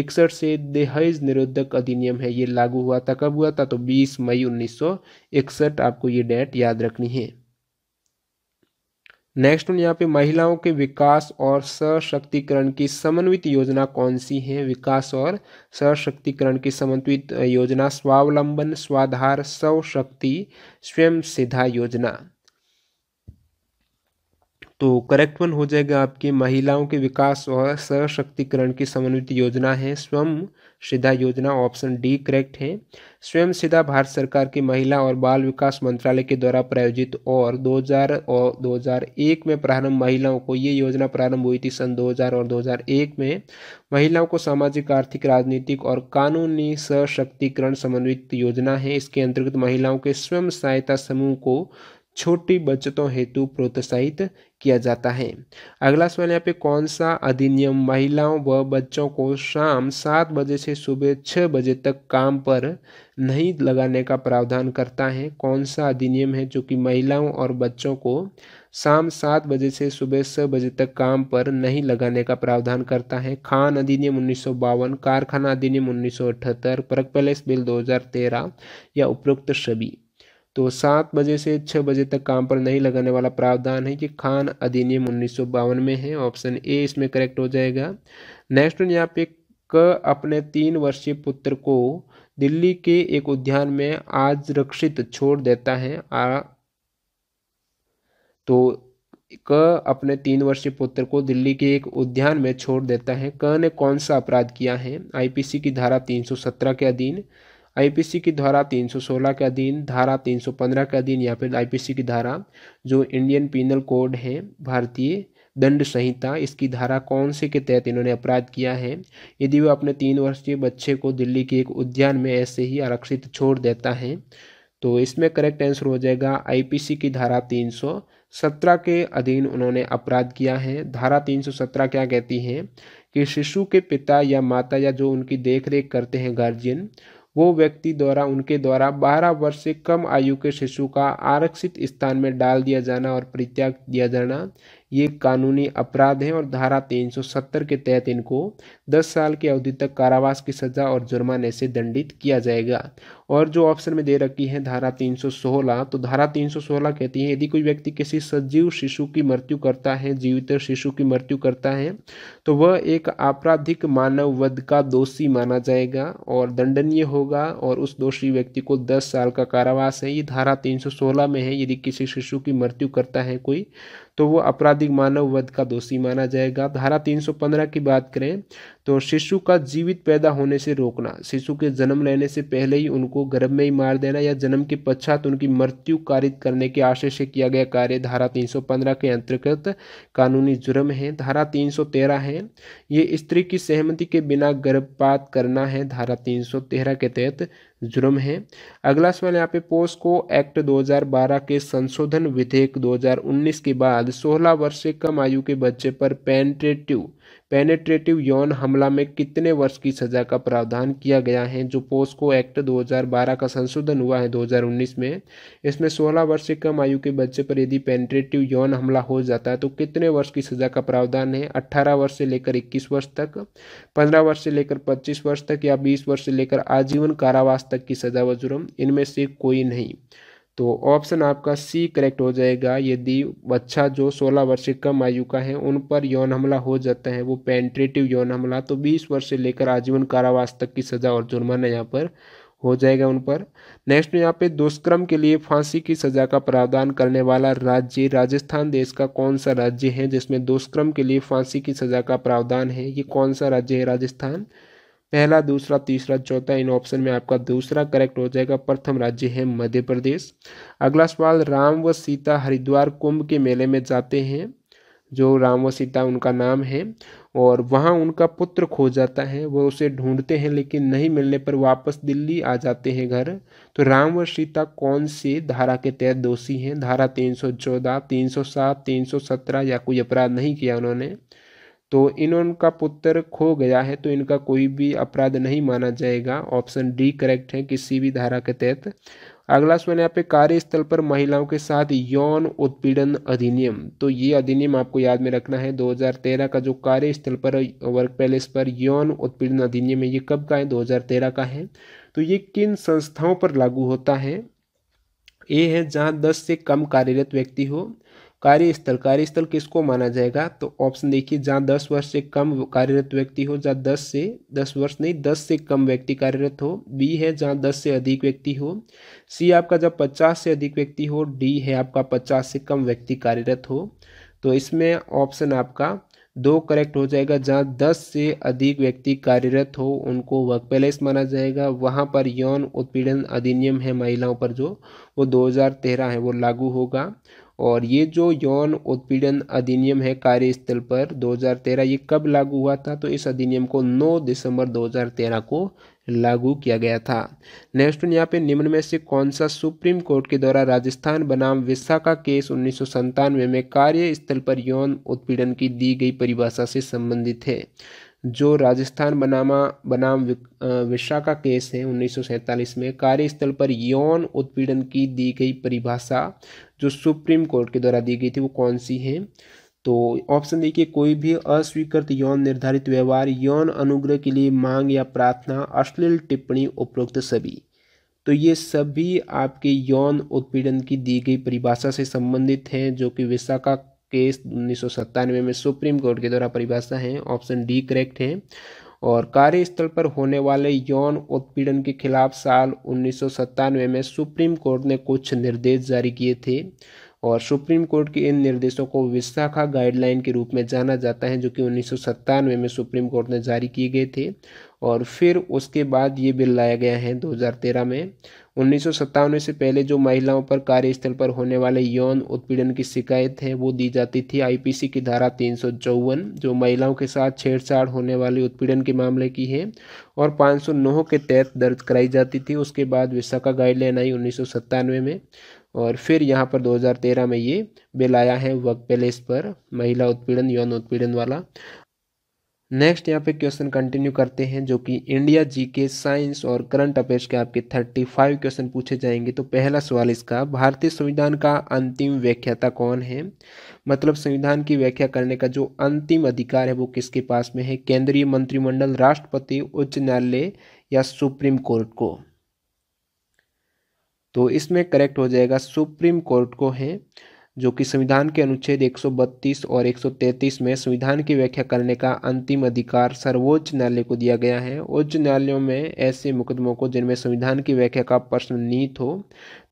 इकसठ से दहेज निरोधक अधिनियम है ये लागू हुआ था कब हुआ था तो 20 मई उन्नीस इकसठ आपको ये डेट याद रखनी है नेक्स्ट वन यहाँ पे महिलाओं के विकास और सशक्तिकरण की समन्वित योजना कौन सी है विकास और सशक्तिकरण की समन्वित योजना स्वावलंबन स्वाधार स्वशक्ति स्वयं सिद्धा योजना तो करेक्ट वन हो जाएगा आपके महिलाओं के विकास और सशक्तिकरण की समन्वित योजना है स्वयं सीधा योजना ऑप्शन डी करेक्ट है स्वयं सीधा भारत सरकार की महिला और बाल विकास मंत्रालय के द्वारा प्रायोजित और 2000 और 2001 में प्रारंभ महिलाओं को ये योजना प्रारंभ हुई थी सन 2000 और 2001 में महिलाओं को सामाजिक आर्थिक राजनीतिक और कानूनी सशक्तिकरण समन्वित योजना है इसके अंतर्गत महिलाओं के स्वयं सहायता समूह को छोटी बचतों हेतु प्रोत्साहित किया जाता है अगला सवाल यहाँ पे कौन सा अधिनियम महिलाओं व बच्चों को शाम सात बजे से सुबह छः बजे तक काम पर नहीं लगाने का प्रावधान करता है कौन सा अधिनियम है जो कि महिलाओं और बच्चों को शाम सात बजे से सुबह छः बजे तक काम पर नहीं लगाने का प्रावधान करता है खान अधिनियम उन्नीस कारखाना अधिनियम उन्नीस सौ अठहत्तर पैलेस बिल दो या उपरोक्त सभी तो सात बजे से छः बजे तक काम पर नहीं लगाने वाला प्रावधान है कि खान अधिनियम उन्नीस में है ऑप्शन ए इसमें करेक्ट हो जाएगा नेक्स्ट यहाँ पे क अपने तीन वर्षीय पुत्र को दिल्ली के एक उद्यान में आज रक्षित छोड़ देता है आ तो क अपने तीन वर्षीय पुत्र को दिल्ली के एक उद्यान में छोड़ देता है क ने कौन सा अपराध किया है आईपीसी की धारा 317 के अधीन आईपीसी की धारा 316 के अधीन धारा 315 के अधीन या फिर आईपीसी की धारा जो इंडियन पीनल कोड है भारतीय दंड संहिता इसकी धारा कौन से के तहत इन्होंने अपराध किया है यदि वह अपने तीन वर्षीय बच्चे को दिल्ली के एक उद्यान में ऐसे ही आरक्षित छोड़ देता है तो इसमें करेक्ट आंसर हो जाएगा आईपीसी की धारा 317 के अधीन उन्होंने अपराध किया है धारा 317 क्या कहती है कि शिशु के पिता या माता या जो उनकी देखरेख करते हैं गार्जियन वो व्यक्ति द्वारा उनके द्वारा बारह वर्ष से कम आयु के शिशु का आरक्षित स्थान में डाल दिया जाना और परित्याग दिया जाना ये कानूनी अपराध हैं और धारा 370 के तहत इनको 10 साल की अवधि तक कारावास की सज़ा और जुर्माने से दंडित किया जाएगा और जो ऑप्शन में दे रखी है धारा 316 तो धारा 316 कहती है यदि कोई व्यक्ति किसी सजीव शिशु की मृत्यु करता है जीवित शिशु की मृत्यु करता है तो वह एक आपराधिक मानव वध का दोषी माना जाएगा और दंडनीय होगा और उस दोषी व्यक्ति को दस साल का कारावास है ये धारा तीन में है यदि किसी शिशु की मृत्यु करता है कोई तो वो आपराधिक मानव वध का दोषी माना जाएगा धारा 315 की बात करें तो शिशु का जीवित पैदा होने से रोकना शिशु के जन्म लेने से पहले ही उनको गर्भ में ही मार देना या जन्म के पश्चात उनकी मृत्यु कारित करने के आशय से किया गया कार्य धारा 315 के अंतर्गत कानूनी जुर्म है धारा 313 है ये स्त्री की सहमति के बिना गर्भपात करना है धारा 313 के तहत जुर्म है अगला सवाल यहाँ पे पोस्को एक्ट 2012 के संशोधन विधेयक 2019 के बाद 16 वर्ष से कम आयु के बच्चे पर पेंटेटिव पेनेट्रेटिव यौन हमला में कितने वर्ष की सज़ा का प्रावधान किया गया है जो पोस्को एक्ट 2012 का संशोधन हुआ है 2019 में इसमें 16 वर्ष से कम आयु के बच्चे पर यदि पेनेट्रेटिव यौन हमला हो जाता है तो कितने वर्ष की सज़ा का प्रावधान है 18 वर्ष से लेकर 21 वर्ष तक 15 वर्ष से लेकर 25 वर्ष तक या 20 वर्ष से लेकर आजीवन कारावास तक की सज़ा व जुर्म इनमें से कोई नहीं तो ऑप्शन आपका सी करेक्ट हो जाएगा यदि बच्चा जो 16 वर्ष से कम आयु का है उन पर यौन हमला हो जाता है वो पेंट्रेटिव यौन हमला तो 20 वर्ष से लेकर आजीवन कारावास तक की सज़ा और जुर्माना यहाँ पर हो जाएगा उन पर नेक्स्ट यहाँ पे दुष्कर्म के लिए फांसी की सजा का प्रावधान करने वाला राज्य राजस्थान देश का कौन सा राज्य है जिसमें दुष्कर्म के लिए फांसी की सजा का प्रावधान है ये कौन सा राज्य है राजस्थान पहला दूसरा तीसरा चौथा इन ऑप्शन में आपका दूसरा करेक्ट हो जाएगा प्रथम राज्य है मध्य प्रदेश अगला सवाल राम व सीता हरिद्वार कुंभ के मेले में जाते हैं जो राम व सीता उनका नाम है और वहाँ उनका पुत्र खो जाता है वो उसे ढूंढते हैं लेकिन नहीं मिलने पर वापस दिल्ली आ जाते हैं घर तो राम व सीता कौन से धारा के तहत दोषी हैं धारा 314, 307, 317 या कोई अपराध नहीं किया उन्होंने तो इनका पुत्र खो गया है तो इनका कोई भी अपराध नहीं माना जाएगा ऑप्शन डी करेक्ट है किसी भी धारा के तहत अगला स्वयं यहाँ पे कार्यस्थल पर महिलाओं के साथ यौन उत्पीड़न अधिनियम तो ये अधिनियम आपको याद में रखना है 2013 का जो कार्यस्थल पर वर्क पैलेस पर यौन उत्पीड़न अधिनियम है ये कब का है 2013 का है तो ये किन संस्थाओं पर लागू होता है ए है जहाँ दस से कम कार्यरत व्यक्ति हो कार्यस्थल कार्यस्थल किसको माना जाएगा तो ऑप्शन देखिए जहाँ दस वर्ष से कम कार्यरत व्यक्ति हो जहाँ दस से दस वर्ष नहीं दस से कम व्यक्ति कार्यरत हो बी है जहाँ दस से अधिक व्यक्ति हो सी आपका जब पचास से अधिक व्यक्ति हो डी है आपका पचास से कम व्यक्ति कार्यरत हो तो इसमें ऑप्शन आपका दो करेक्ट हो जाएगा जहाँ दस से अधिक व्यक्ति कार्यरत हो उनको वर्क पैलेस माना जाएगा वहाँ पर यौन उत्पीड़न अधिनियम है महिलाओं पर जो वो 2013 है वो लागू होगा और ये जो यौन उत्पीड़न अधिनियम है कार्यस्थल पर 2013 ये कब लागू हुआ था तो इस अधिनियम को 9 दिसंबर 2013 को लागू किया गया था नेक्स्ट यहाँ पे निम्न में से कौन सा सुप्रीम कोर्ट के द्वारा राजस्थान बनाम विशाखा केस उन्नीस में कार्यस्थल पर यौन उत्पीड़न की दी गई परिभाषा से संबंधित है जो राजस्थान बनामा बनाम विशाखा केस है उन्नीस में कार्यस्थल पर यौन उत्पीड़न की दी गई परिभाषा जो सुप्रीम कोर्ट के द्वारा दी गई थी वो कौन सी हैं तो ऑप्शन देखिए कोई भी अस्वीकृत यौन निर्धारित व्यवहार यौन अनुग्रह के लिए मांग या प्रार्थना अश्लील टिप्पणी उपरोक्त सभी तो ये सभी आपके यौन उत्पीड़न की दी गई परिभाषा से संबंधित हैं जो कि विशाखा केस उन्नीस में सुप्रीम कोर्ट के द्वारा परिभाषा है ऑप्शन डी करेक्ट है और कार्यस्थल पर होने वाले यौन उत्पीड़न के खिलाफ साल उन्नीस में सुप्रीम कोर्ट ने कुछ निर्देश जारी किए थे और सुप्रीम कोर्ट के इन निर्देशों को विशाखा गाइडलाइन के रूप में जाना जाता है जो कि उन्नीस में सुप्रीम कोर्ट ने जारी किए गए थे और फिर उसके बाद ये बिल लाया गया है 2013 में उन्नीस से पहले जो महिलाओं पर कार्यस्थल पर होने वाले यौन उत्पीड़न की शिकायत है वो दी जाती थी आईपीसी की धारा तीन जो महिलाओं के साथ छेड़छाड़ होने वाले उत्पीड़न के मामले की है और 509 के तहत दर्ज कराई जाती थी उसके बाद विशाखा गाइडलाइन आई उन्नीस में और फिर यहाँ पर 2013 में ये बिल आया है वर्क प्लेस पर महिला उत्पीड़न यौन उत्पीड़न वाला नेक्स्ट यहाँ पे क्वेश्चन कंटिन्यू करते हैं जो कि इंडिया जी के साइंस और करंट अफेयर्स के आपके थर्टी फाइव क्वेश्चन पूछे जाएंगे तो पहला सवाल इसका भारतीय संविधान का अंतिम व्याख्याता कौन है मतलब संविधान की व्याख्या करने का जो अंतिम अधिकार है वो किसके पास में है केंद्रीय मंत्रिमंडल राष्ट्रपति उच्च न्यायालय या सुप्रीम कोर्ट को तो इसमें करेक्ट हो जाएगा सुप्रीम कोर्ट को है जो कि संविधान के अनुच्छेद 132 और 133 में संविधान की व्याख्या करने का अंतिम अधिकार सर्वोच्च न्यायालय को दिया गया है उच्च न्यायालयों में ऐसे मुकदमों को जिनमें संविधान की व्याख्या का प्रश्न नीत हो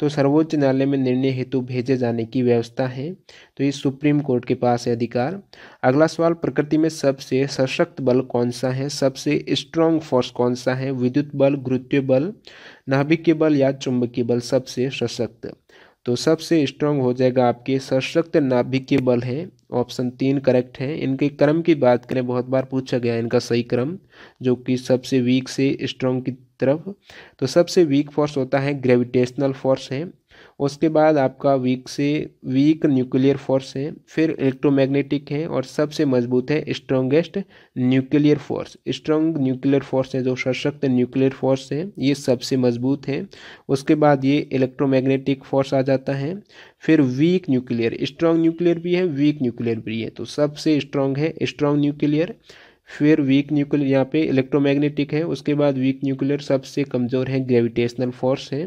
तो सर्वोच्च न्यायालय में निर्णय हेतु भेजे जाने की व्यवस्था है तो ये सुप्रीम कोर्ट के पास है अधिकार अगला सवाल प्रकृति में सबसे सशक्त बल कौन सा है सबसे स्ट्रॉन्ग फोर्स कौन सा है विद्युत बल गुरुत्व बल नाभिक बल या चुंबकीय बल सबसे सशक्त तो सबसे स्ट्रांग हो जाएगा आपके सशक्त नाभिकीय बल है ऑप्शन तीन करेक्ट है इनके क्रम की बात करें बहुत बार पूछा गया इनका सही क्रम जो कि सबसे वीक से स्ट्रांग की तरफ तो सबसे वीक फोर्स होता है ग्रेविटेशनल फोर्स है उसके बाद आपका वीक से वीक न्यूक्लियर फोर्स है फिर इलेक्ट्रोमैग्नेटिक है और सबसे मजबूत है strongest nuclear force strong nuclear force है जो सशक्त न्यूक्लियर फोर्स है ये सबसे मजबूत है उसके बाद ये इलेक्ट्रोमैग्नेटिक फोर्स आ जाता है फिर वीक न्यूक्लियर स्ट्रॉन्ग न्यूक्लियर भी है वीक न्यूक्लियर भी है तो सबसे स्ट्रॉन्ग है स्ट्रॉन्ग न्यूक्लियर फिर वीक न्यूक्लियर यहाँ पे इलेक्ट्रोमैग्नेटिक है उसके बाद वीक न्यूक्लियर सबसे कमज़ोर है ग्रेविटेशनल फोर्स है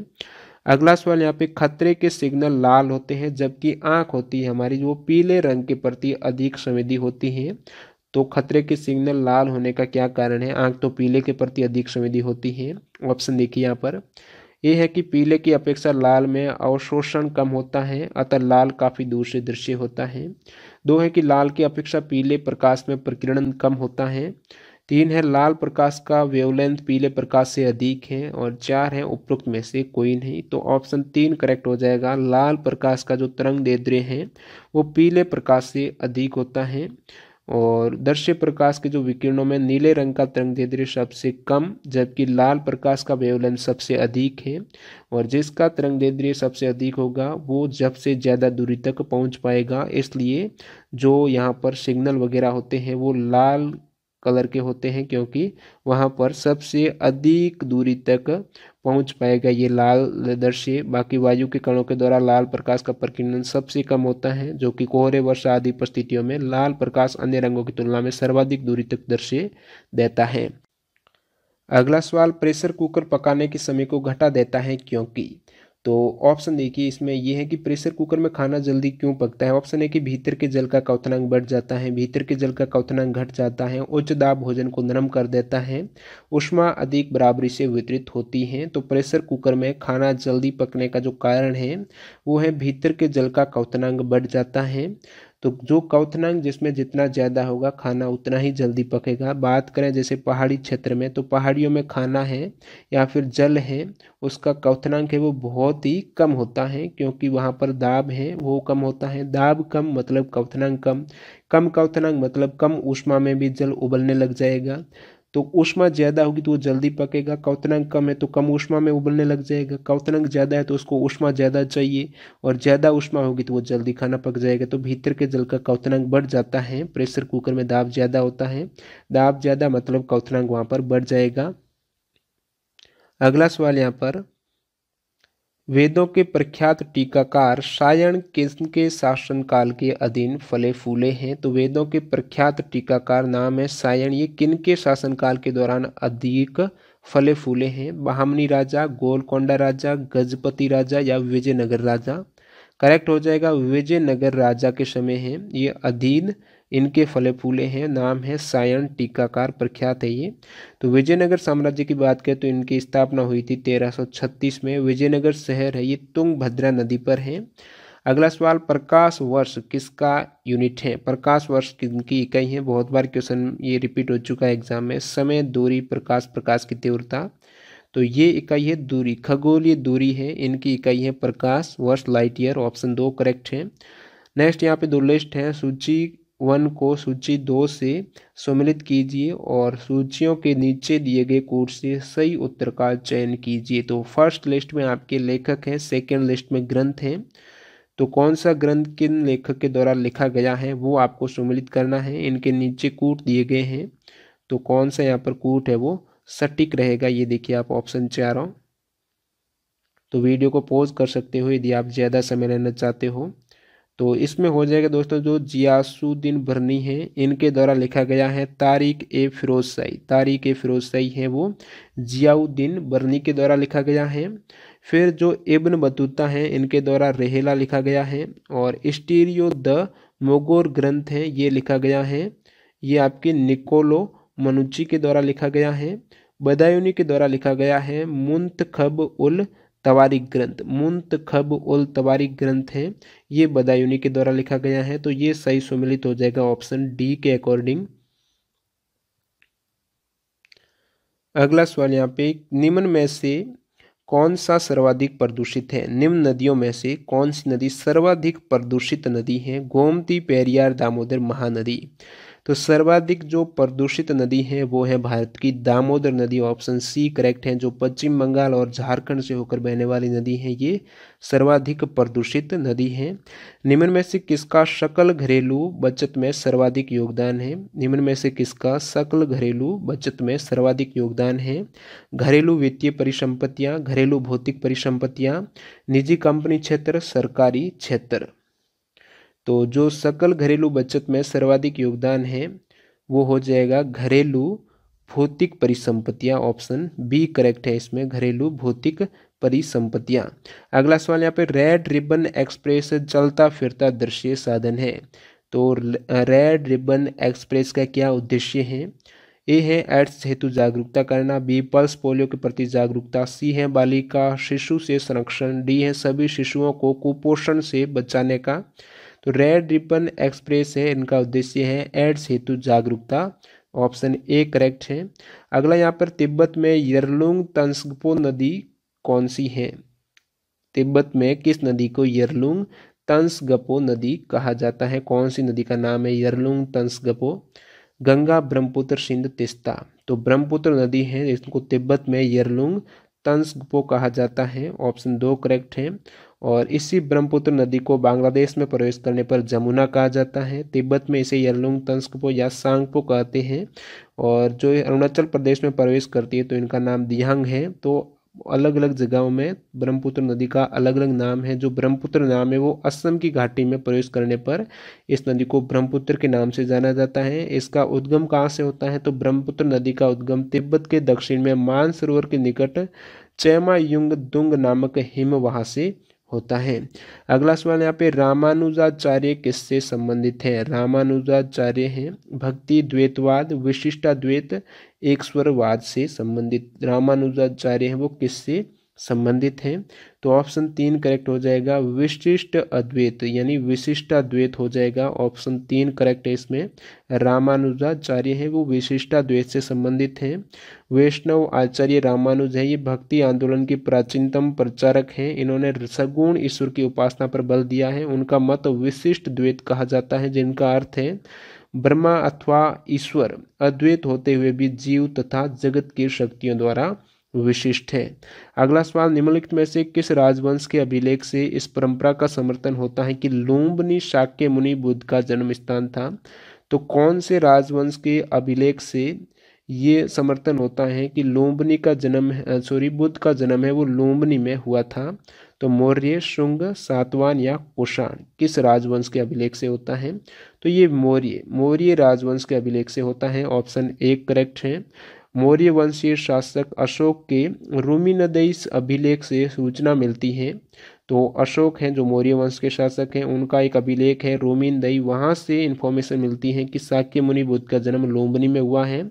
अगला सवाल यहाँ पे खतरे के सिग्नल लाल होते हैं जबकि आँख होती है हमारी वो पीले रंग के प्रति अधिक संवेदी होती है तो खतरे के सिग्नल लाल होने का क्या कारण है आँख तो पीले के प्रति अधिक संवेदी होती है ऑप्शन देखिए यहाँ पर ये है कि पीले की अपेक्षा लाल में अवशोषण कम होता है अतः लाल काफ़ी दूर से दृश्य होता है दो है कि लाल की अपेक्षा पीले प्रकाश में प्रकीर्णन कम होता है तीन है लाल प्रकाश का वेवलेंथ पीले प्रकाश से अधिक है और चार है उपरोक्त में से कोई नहीं तो ऑप्शन तीन करेक्ट हो जाएगा लाल प्रकाश का जो तरंग देद्रे हैं वो पीले प्रकाश से अधिक होता है और दृश्य प्रकाश के जो विकिरणों में नीले रंग का तरंग देद्रे सबसे कम जबकि लाल प्रकाश का वेवलेंथ सबसे अधिक है और जिसका तरंग देद्रे सबसे अधिक होगा वो जब से ज़्यादा दूरी तक पहुंच पाएगा इसलिए जो यहाँ पर सिग्नल वगैरह होते हैं वो लाल कलर के होते हैं क्योंकि वहाँ पर सबसे अधिक दूरी तक पहुँच पाएगा ये लाल दृश्य बाकी वायु के कणों के द्वारा लाल प्रकाश का प्रकीर्णन सबसे कम होता है जो कि कोहरे वर्षा आदि परिस्थितियों में लाल प्रकाश अन्य रंगों की तुलना में सर्वाधिक दूरी तक दृश्य देता है अगला सवाल प्रेशर कुकर पकाने के समय को घटा देता है क्योंकि तो ऑप्शन देखिए इसमें यह है कि प्रेशर कुकर में खाना जल्दी क्यों पकता है ऑप्शन है कि भीतर के जल का कौथनांग बढ़ जाता है भीतर के जल का कौथनांग घट जाता है उच्च दाब भोजन को नरम कर देता है उष्मा अधिक बराबरी से वितरित होती है तो प्रेशर कुकर में खाना जल्दी पकने का जो कारण है वो है भीतर के जल का कौथनांग बढ़ जाता है तो जो कौथनांग जिसमें जितना ज़्यादा होगा खाना उतना ही जल्दी पकेगा बात करें जैसे पहाड़ी क्षेत्र में तो पहाड़ियों में खाना है या फिर जल है उसका कौथनांग है वो बहुत ही कम होता है क्योंकि वहाँ पर दाब है वो कम होता है दाब कम मतलब कौथनांग कम कम कौथनांग मतलब कम ऊष्मा में भी जल उबलने लग जाएगा तो ऊष्मा ज़्यादा होगी तो वो जल्दी पकेगा कौतनांक कम है तो कम ऊष्मा में उबलने लग जाएगा कौतनांक ज़्यादा है तो उसको ऊष्मा ज़्यादा चाहिए और ज़्यादा ऊष्मा होगी तो वो जल्दी खाना पक जाएगा तो भीतर के जल का कौतनांक बढ़ जाता है प्रेशर कुकर में दाब ज़्यादा होता है दाब ज़्यादा मतलब कौतनांक वहाँ पर बढ़ जाएगा अगला सवाल यहाँ पर वेदों के प्रख्यात टीकाकार सायण कृष्ण के शासनकाल के अधीन फले फूले हैं तो वेदों के प्रख्यात टीकाकार नाम है सायण ये किन के शासनकाल के दौरान अधिक फले फूले हैं बहामनी राजा गोलकोंडा राजा गजपति राजा या विजयनगर राजा करेक्ट हो जाएगा विजयनगर राजा के समय हैं ये अधीन इनके फले फूले हैं नाम है सायन टीकाकार प्रख्यात है ये तो विजयनगर साम्राज्य की बात करें तो इनकी स्थापना हुई थी 1336 में विजयनगर शहर है ये तुंग भद्रा नदी पर है अगला सवाल प्रकाश वर्ष किसका यूनिट है प्रकाश वर्ष की इकाई है बहुत बार क्वेश्चन ये रिपीट हो चुका है एग्जाम में समय दूरी प्रकाश प्रकाश की तीव्रता तो ये इकाई है दूरी खगोलीय दूरी है इनकी इकाई है प्रकाश वर्ष लाइट ईयर ऑप्शन दो करेक्ट है नेक्स्ट यहाँ पे दो लिस्ट है सूची वन को सूची दो से सम्मिलित कीजिए और सूचियों के नीचे दिए गए कोर्स से सही उत्तर का चयन कीजिए तो फर्स्ट लिस्ट में आपके लेखक हैं सेकेंड लिस्ट में ग्रंथ हैं तो कौन सा ग्रंथ किन लेखक के द्वारा लिखा गया है वो आपको सम्मिलित करना है इनके नीचे कूट दिए गए हैं तो कौन सा यहाँ पर कूट है वो सटीक रहेगा ये देखिए आप ऑप्शन चारों तो वीडियो को पॉज कर सकते हो यदि आप ज़्यादा समय लेना चाहते हो तो इसमें हो जाएगा दोस्तों जो जियासुद्दीन भरनी है इनके द्वारा लिखा गया है तारिक ए फिरोज शाही तारिक ए फिरोज शाही है वो जियाउद्दीन बरनी के द्वारा लिखा गया है फिर जो इब्न बतूता है इनके द्वारा रेहेला लिखा गया है और स्टीरियो द मोगोर ग्रंथ है ये लिखा गया है ये आपके निकोलो मनुची के द्वारा लिखा गया है बदायूनी के द्वारा लिखा गया है मुंतखब उल तवारिक ग्रंथ खब उल तवारिक ग्रंथ है ये बदायूनी के द्वारा लिखा गया है तो ये सही सुमिलित हो जाएगा ऑप्शन डी के अकॉर्डिंग अगला सवाल यहाँ पे निम्न में से कौन सा सर्वाधिक प्रदूषित है निम्न नदियों में से कौन सी नदी सर्वाधिक प्रदूषित नदी है गोमती पेरियार दामोदर महानदी तो सर्वाधिक जो प्रदूषित नदी है वो है भारत की दामोदर नदी ऑप्शन सी करेक्ट है जो पश्चिम बंगाल और झारखंड से होकर बहने वाली नदी है ये सर्वाधिक प्रदूषित नदी है निम्न में से किसका सकल घरेलू बचत में सर्वाधिक योगदान है निम्न में से किसका सकल घरेलू बचत में सर्वाधिक योगदान है घरेलू वित्तीय परिसंपत्तियाँ घरेलू भौतिक परिसंपत्तियाँ निजी कंपनी क्षेत्र सरकारी क्षेत्र तो जो सकल घरेलू बचत में सर्वाधिक योगदान है वो हो जाएगा घरेलू भौतिक परिसंपत्तियां ऑप्शन बी करेक्ट है इसमें घरेलू भौतिक परिसंपत्तियां अगला सवाल यहाँ पे रेड रिबन एक्सप्रेस चलता फिरता दृश्य साधन है तो रेड रिबन एक्सप्रेस का क्या उद्देश्य है ए है एड्स हेतु जागरूकता करना बी पल्स पोलियो के प्रति जागरूकता सी है बालिका शिशु से संरक्षण डी है सभी शिशुओं को कुपोषण से बचाने का तो रेड रिपन एक्सप्रेस है इनका उद्देश्य है एड्स हेतु जागरूकता ऑप्शन ए करेक्ट है अगला यहाँ पर तिब्बत में यरलुंग तंसगपो नदी कौन सी है तिब्बत में किस नदी को यरलुंग तंसगपो नदी कहा जाता है कौन सी नदी का नाम है यरलुंग तंसगपो गंगा ब्रह्मपुत्र सिंध तिस्ता तो ब्रह्मपुत्र नदी है इसको तिब्बत में यरलुंग तंसगपो कहा जाता है ऑप्शन दो करेक्ट है और इसी ब्रह्मपुत्र नदी को बांग्लादेश में प्रवेश करने पर जमुना कहा जाता है तिब्बत में इसे यलुंग तंस्कपो या सांगपो कहते हैं और जो अरुणाचल प्रदेश में प्रवेश करती है तो इनका नाम दिहांग है तो अलग अलग जगहों में ब्रह्मपुत्र नदी का अलग अलग नाम है जो ब्रह्मपुत्र नाम है वो असम की घाटी में प्रवेश करने पर इस नदी को ब्रह्मपुत्र के नाम से जाना जाता है इसका उद्गम कहाँ से होता है तो ब्रह्मपुत्र नदी का उद्गम तिब्बत के दक्षिण में मानसरोवर के निकट चैमा युंग दुंग नामक हिम वहाँ से होता है अगला सवाल यहाँ पे रामानुजाचार्य किससे संबंधित है रामानुजाचार्य हैं भक्ति द्वैतवाद विशिष्टाद्वैत एक स्वरवाद से संबंधित रामानुजाचार्य हैं वो किससे संबंधित हैं तो ऑप्शन तीन करेक्ट हो जाएगा विशिष्ट अद्वैत यानी विशिष्ट अद्वैत हो जाएगा ऑप्शन तीन करेक्ट है इसमें रामानुजाचार्य है वो विशिष्टाद्वैत से संबंधित हैं वैष्णव आचार्य रामानुज है ये भक्ति आंदोलन के प्राचीनतम प्रचारक हैं इन्होंने सगुण ईश्वर की उपासना पर बल दिया है उनका मत विशिष्ट द्वैत कहा जाता है जिनका अर्थ है ब्रह्मा अथवा ईश्वर अद्वैत होते हुए भी जीव तथा जगत की शक्तियों द्वारा विशिष्ट है अगला सवाल निम्नलिखित में से किस राजवंश के अभिलेख से इस परंपरा का समर्थन होता है कि लुम्बनी शाक्य मुनि बुद्ध का जन्म स्थान था तो कौन से राजवंश के अभिलेख से ये समर्थन होता है कि लोम्बनी का जन्म सॉरी बुद्ध का जन्म है वो लोम्बनी में हुआ था तो मौर्य शुंग सातवान या कुषाण किस राजवंश के अभिलेख से होता है तो ये मौर्य मौर्य राजवंश के अभिलेख से होता है ऑप्शन एक करेक्ट है मौर्यवंशीय शासक अशोक के रूमिनदइस अभिलेख से सूचना मिलती है तो अशोक हैं जो मौर्य वंश के शासक हैं उनका एक अभिलेख है रोमिन दई वहाँ से इन्फॉर्मेशन मिलती है कि शाक्य मुनि बुद्ध का जन्म लोम्बनी में हुआ है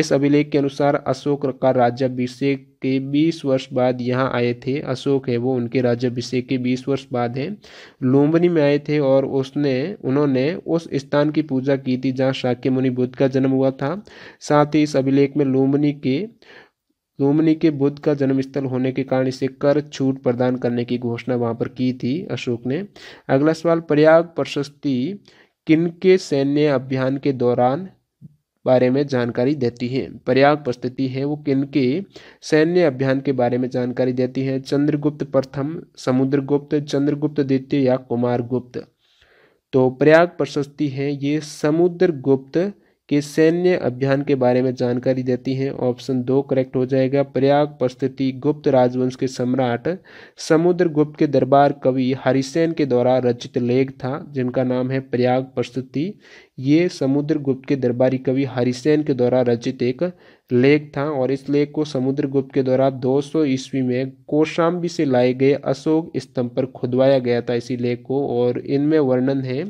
इस अभिलेख के अनुसार अशोक का राज्याभिषेक के 20 वर्ष बाद यहाँ आए थे अशोक है वो उनके राज्याभिषेक के 20 वर्ष बाद है लुम्बनी में आए थे और उसने उन्होंने उस स्थान की पूजा की थी जहाँ शाक्य मुनि बुद्ध का जन्म हुआ था साथ ही इस अभिलेख में लुम्बनी के रोमनी के बुद्ध का जन्मस्थल होने के कारण इसे कर छूट प्रदान करने की घोषणा वहाँ पर की थी अशोक ने अगला सवाल प्रयाग प्रशस्ति किनके सैन्य अभियान के दौरान बारे में जानकारी देती है प्रयाग प्रस्तुति है वो किनके सैन्य अभियान के बारे में जानकारी देती है चंद्रगुप्त प्रथम समुद्रगुप्त चंद्रगुप्त द्वितीय या कुमारगुप्त तो प्रयाग प्रशस्ति है ये समुद्रगुप्त के सैन्य अभियान के बारे में जानकारी देती हैं ऑप्शन दो करेक्ट हो जाएगा प्रयाग परिस्थिति गुप्त राजवंश के सम्राट समुद्रगुप्त के दरबार कवि हरिसेन के द्वारा रचित लेख था जिनका नाम है प्रयाग परिस्थिति ये समुद्रगुप्त के दरबारी कवि हरिसेन के द्वारा रचित एक लेख था और इस लेख को समुद्रगुप्त के द्वारा 200 ईस्वी में कोशाम्बी से लाए गए अशोक स्तंभ पर खुदवाया गया था इसी लेख को और इनमें वर्णन है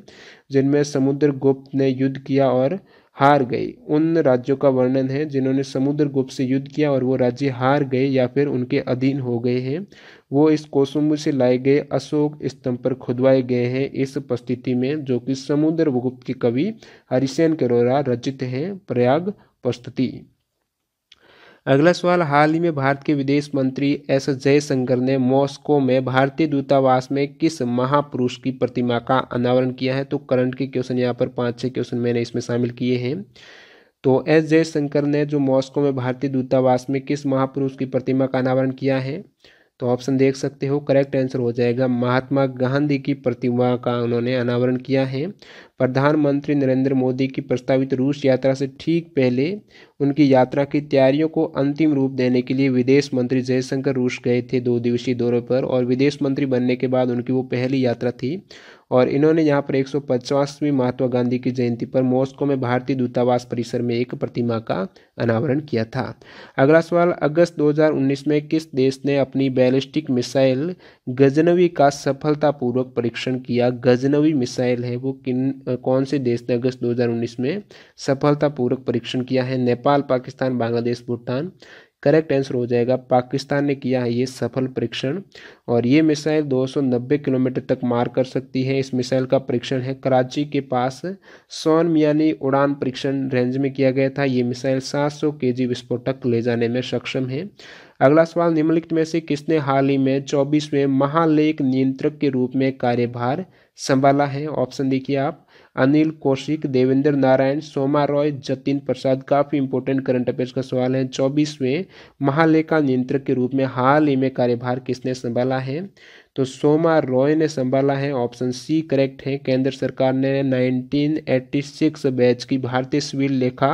जिनमें समुद्रगुप्त ने युद्ध किया और हार गए उन राज्यों का वर्णन है जिन्होंने समुद्र गुप्त से युद्ध किया और वो राज्य हार गए या फिर उनके अधीन हो गए हैं वो इस कोसुम्ब से लाए गए अशोक स्तंभ पर खुदवाए गए हैं इस उपस्थिति में जो कि समुद्र गुप्त के कवि हरिसेन करोरा रचित हैं प्रयाग प्रस्तुति अगला सवाल हाल ही में भारत के विदेश मंत्री एस जयशंकर ने मॉस्को में भारतीय दूतावास में किस महापुरुष की प्रतिमा का अनावरण किया है तो करंट के क्वेश्चन यहाँ पर पाँच छः क्वेश्चन मैंने इसमें शामिल किए हैं तो एस जयशंकर ने जो मॉस्को में भारतीय दूतावास में किस महापुरुष की प्रतिमा का अनावरण किया है तो ऑप्शन देख सकते हो करेक्ट आंसर हो जाएगा महात्मा गांधी की प्रतिमा का उन्होंने अनावरण किया है प्रधानमंत्री नरेंद्र मोदी की प्रस्तावित रूस यात्रा से ठीक पहले उनकी यात्रा की तैयारियों को अंतिम रूप देने के लिए विदेश मंत्री जयशंकर रूस गए थे दो दिवसीय दौरे पर और विदेश मंत्री बनने के बाद उनकी वो पहली यात्रा थी और इन्होंने यहाँ पर एक महात्मा गांधी की जयंती पर मॉस्को में भारतीय दूतावास परिसर में एक प्रतिमा का अनावरण किया था अगला सवाल अगस्त 2019 में किस देश ने अपनी बैलिस्टिक मिसाइल गजनवी का सफलतापूर्वक परीक्षण किया गजनवी मिसाइल है वो किन कौन से देश ने अगस्त 2019 में सफलतापूर्वक परीक्षण किया है नेपाल पाकिस्तान बांग्लादेश भूटान करेक्ट आंसर हो जाएगा पाकिस्तान ने किया है ये सफल परीक्षण और ये मिसाइल 290 किलोमीटर तक मार कर सकती है इस मिसाइल का परीक्षण है कराची के पास सोन मियानी उड़ान परीक्षण रेंज में किया गया था ये मिसाइल 700 केजी विस्फोटक ले जाने में सक्षम है अगला सवाल निम्नलिखित में से किसने हाल ही में चौबीसवें महालेख नियंत्रक के रूप में कार्यभार संभाला है ऑप्शन देखिए आप अनिल कौशिक देवेंद्र नारायण सोमा रॉय जतिन प्रसाद काफ़ी इंपोर्टेंट करंट अफेयर्स का सवाल है चौबीसवें महालेखा नियंत्रक के रूप में हाल ही में कार्यभार किसने संभाला है तो सोमा रॉय ने संभाला है ऑप्शन सी करेक्ट है केंद्र सरकार ने 1986 बैच की भारतीय सिविल लेखा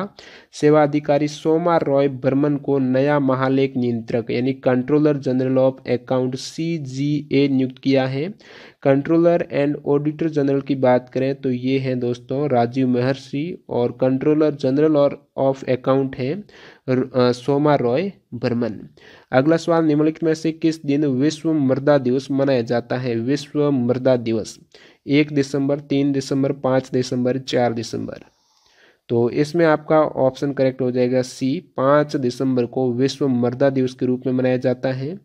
सेवा अधिकारी सोमा रॉय बर्मन को नया महालेख नियंत्रक यानी controller general of account C G A नियुक्त किया है कंट्रोलर एंड ऑडिटर जनरल की बात करें तो ये हैं दोस्तों राजीव महर्षि और कंट्रोलर जनरल और ऑफ अकाउंट हैं सोमा रॉय बर्मन अगला सवाल निम्नलिखित में से किस दिन विश्व मृदा दिवस मनाया जाता है विश्व मृदा दिवस एक दिसंबर तीन दिसंबर पाँच दिसंबर चार दिसंबर तो इसमें आपका ऑप्शन करेक्ट हो जाएगा सी पाँच दिसंबर को विश्व मृदा दिवस के रूप में मनाया जाता है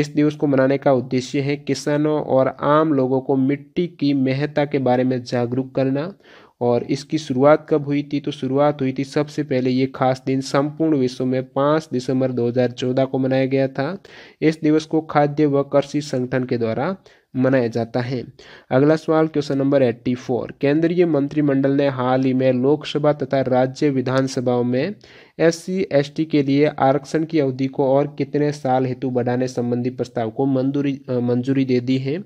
इस दिवस को मनाने का उद्देश्य है किसानों और आम लोगों को मिट्टी की महत्ता के बारे में जागरूक करना और इसकी शुरुआत कब हुई थी तो शुरुआत हुई थी सबसे पहले ये खास दिन संपूर्ण विश्व में पाँच दिसंबर 2014 को मनाया गया था इस दिवस को खाद्य व कृषि संगठन के द्वारा मनाया जाता है अगला सवाल क्वेश्चन नंबर 84 केंद्रीय मंत्रिमंडल ने हाल ही में लोकसभा तथा राज्य विधानसभाओं में एस सी के लिए आरक्षण की अवधि को और कितने साल हेतु बढ़ाने संबंधी प्रस्ताव को मंजूरी मंजूरी दे दी है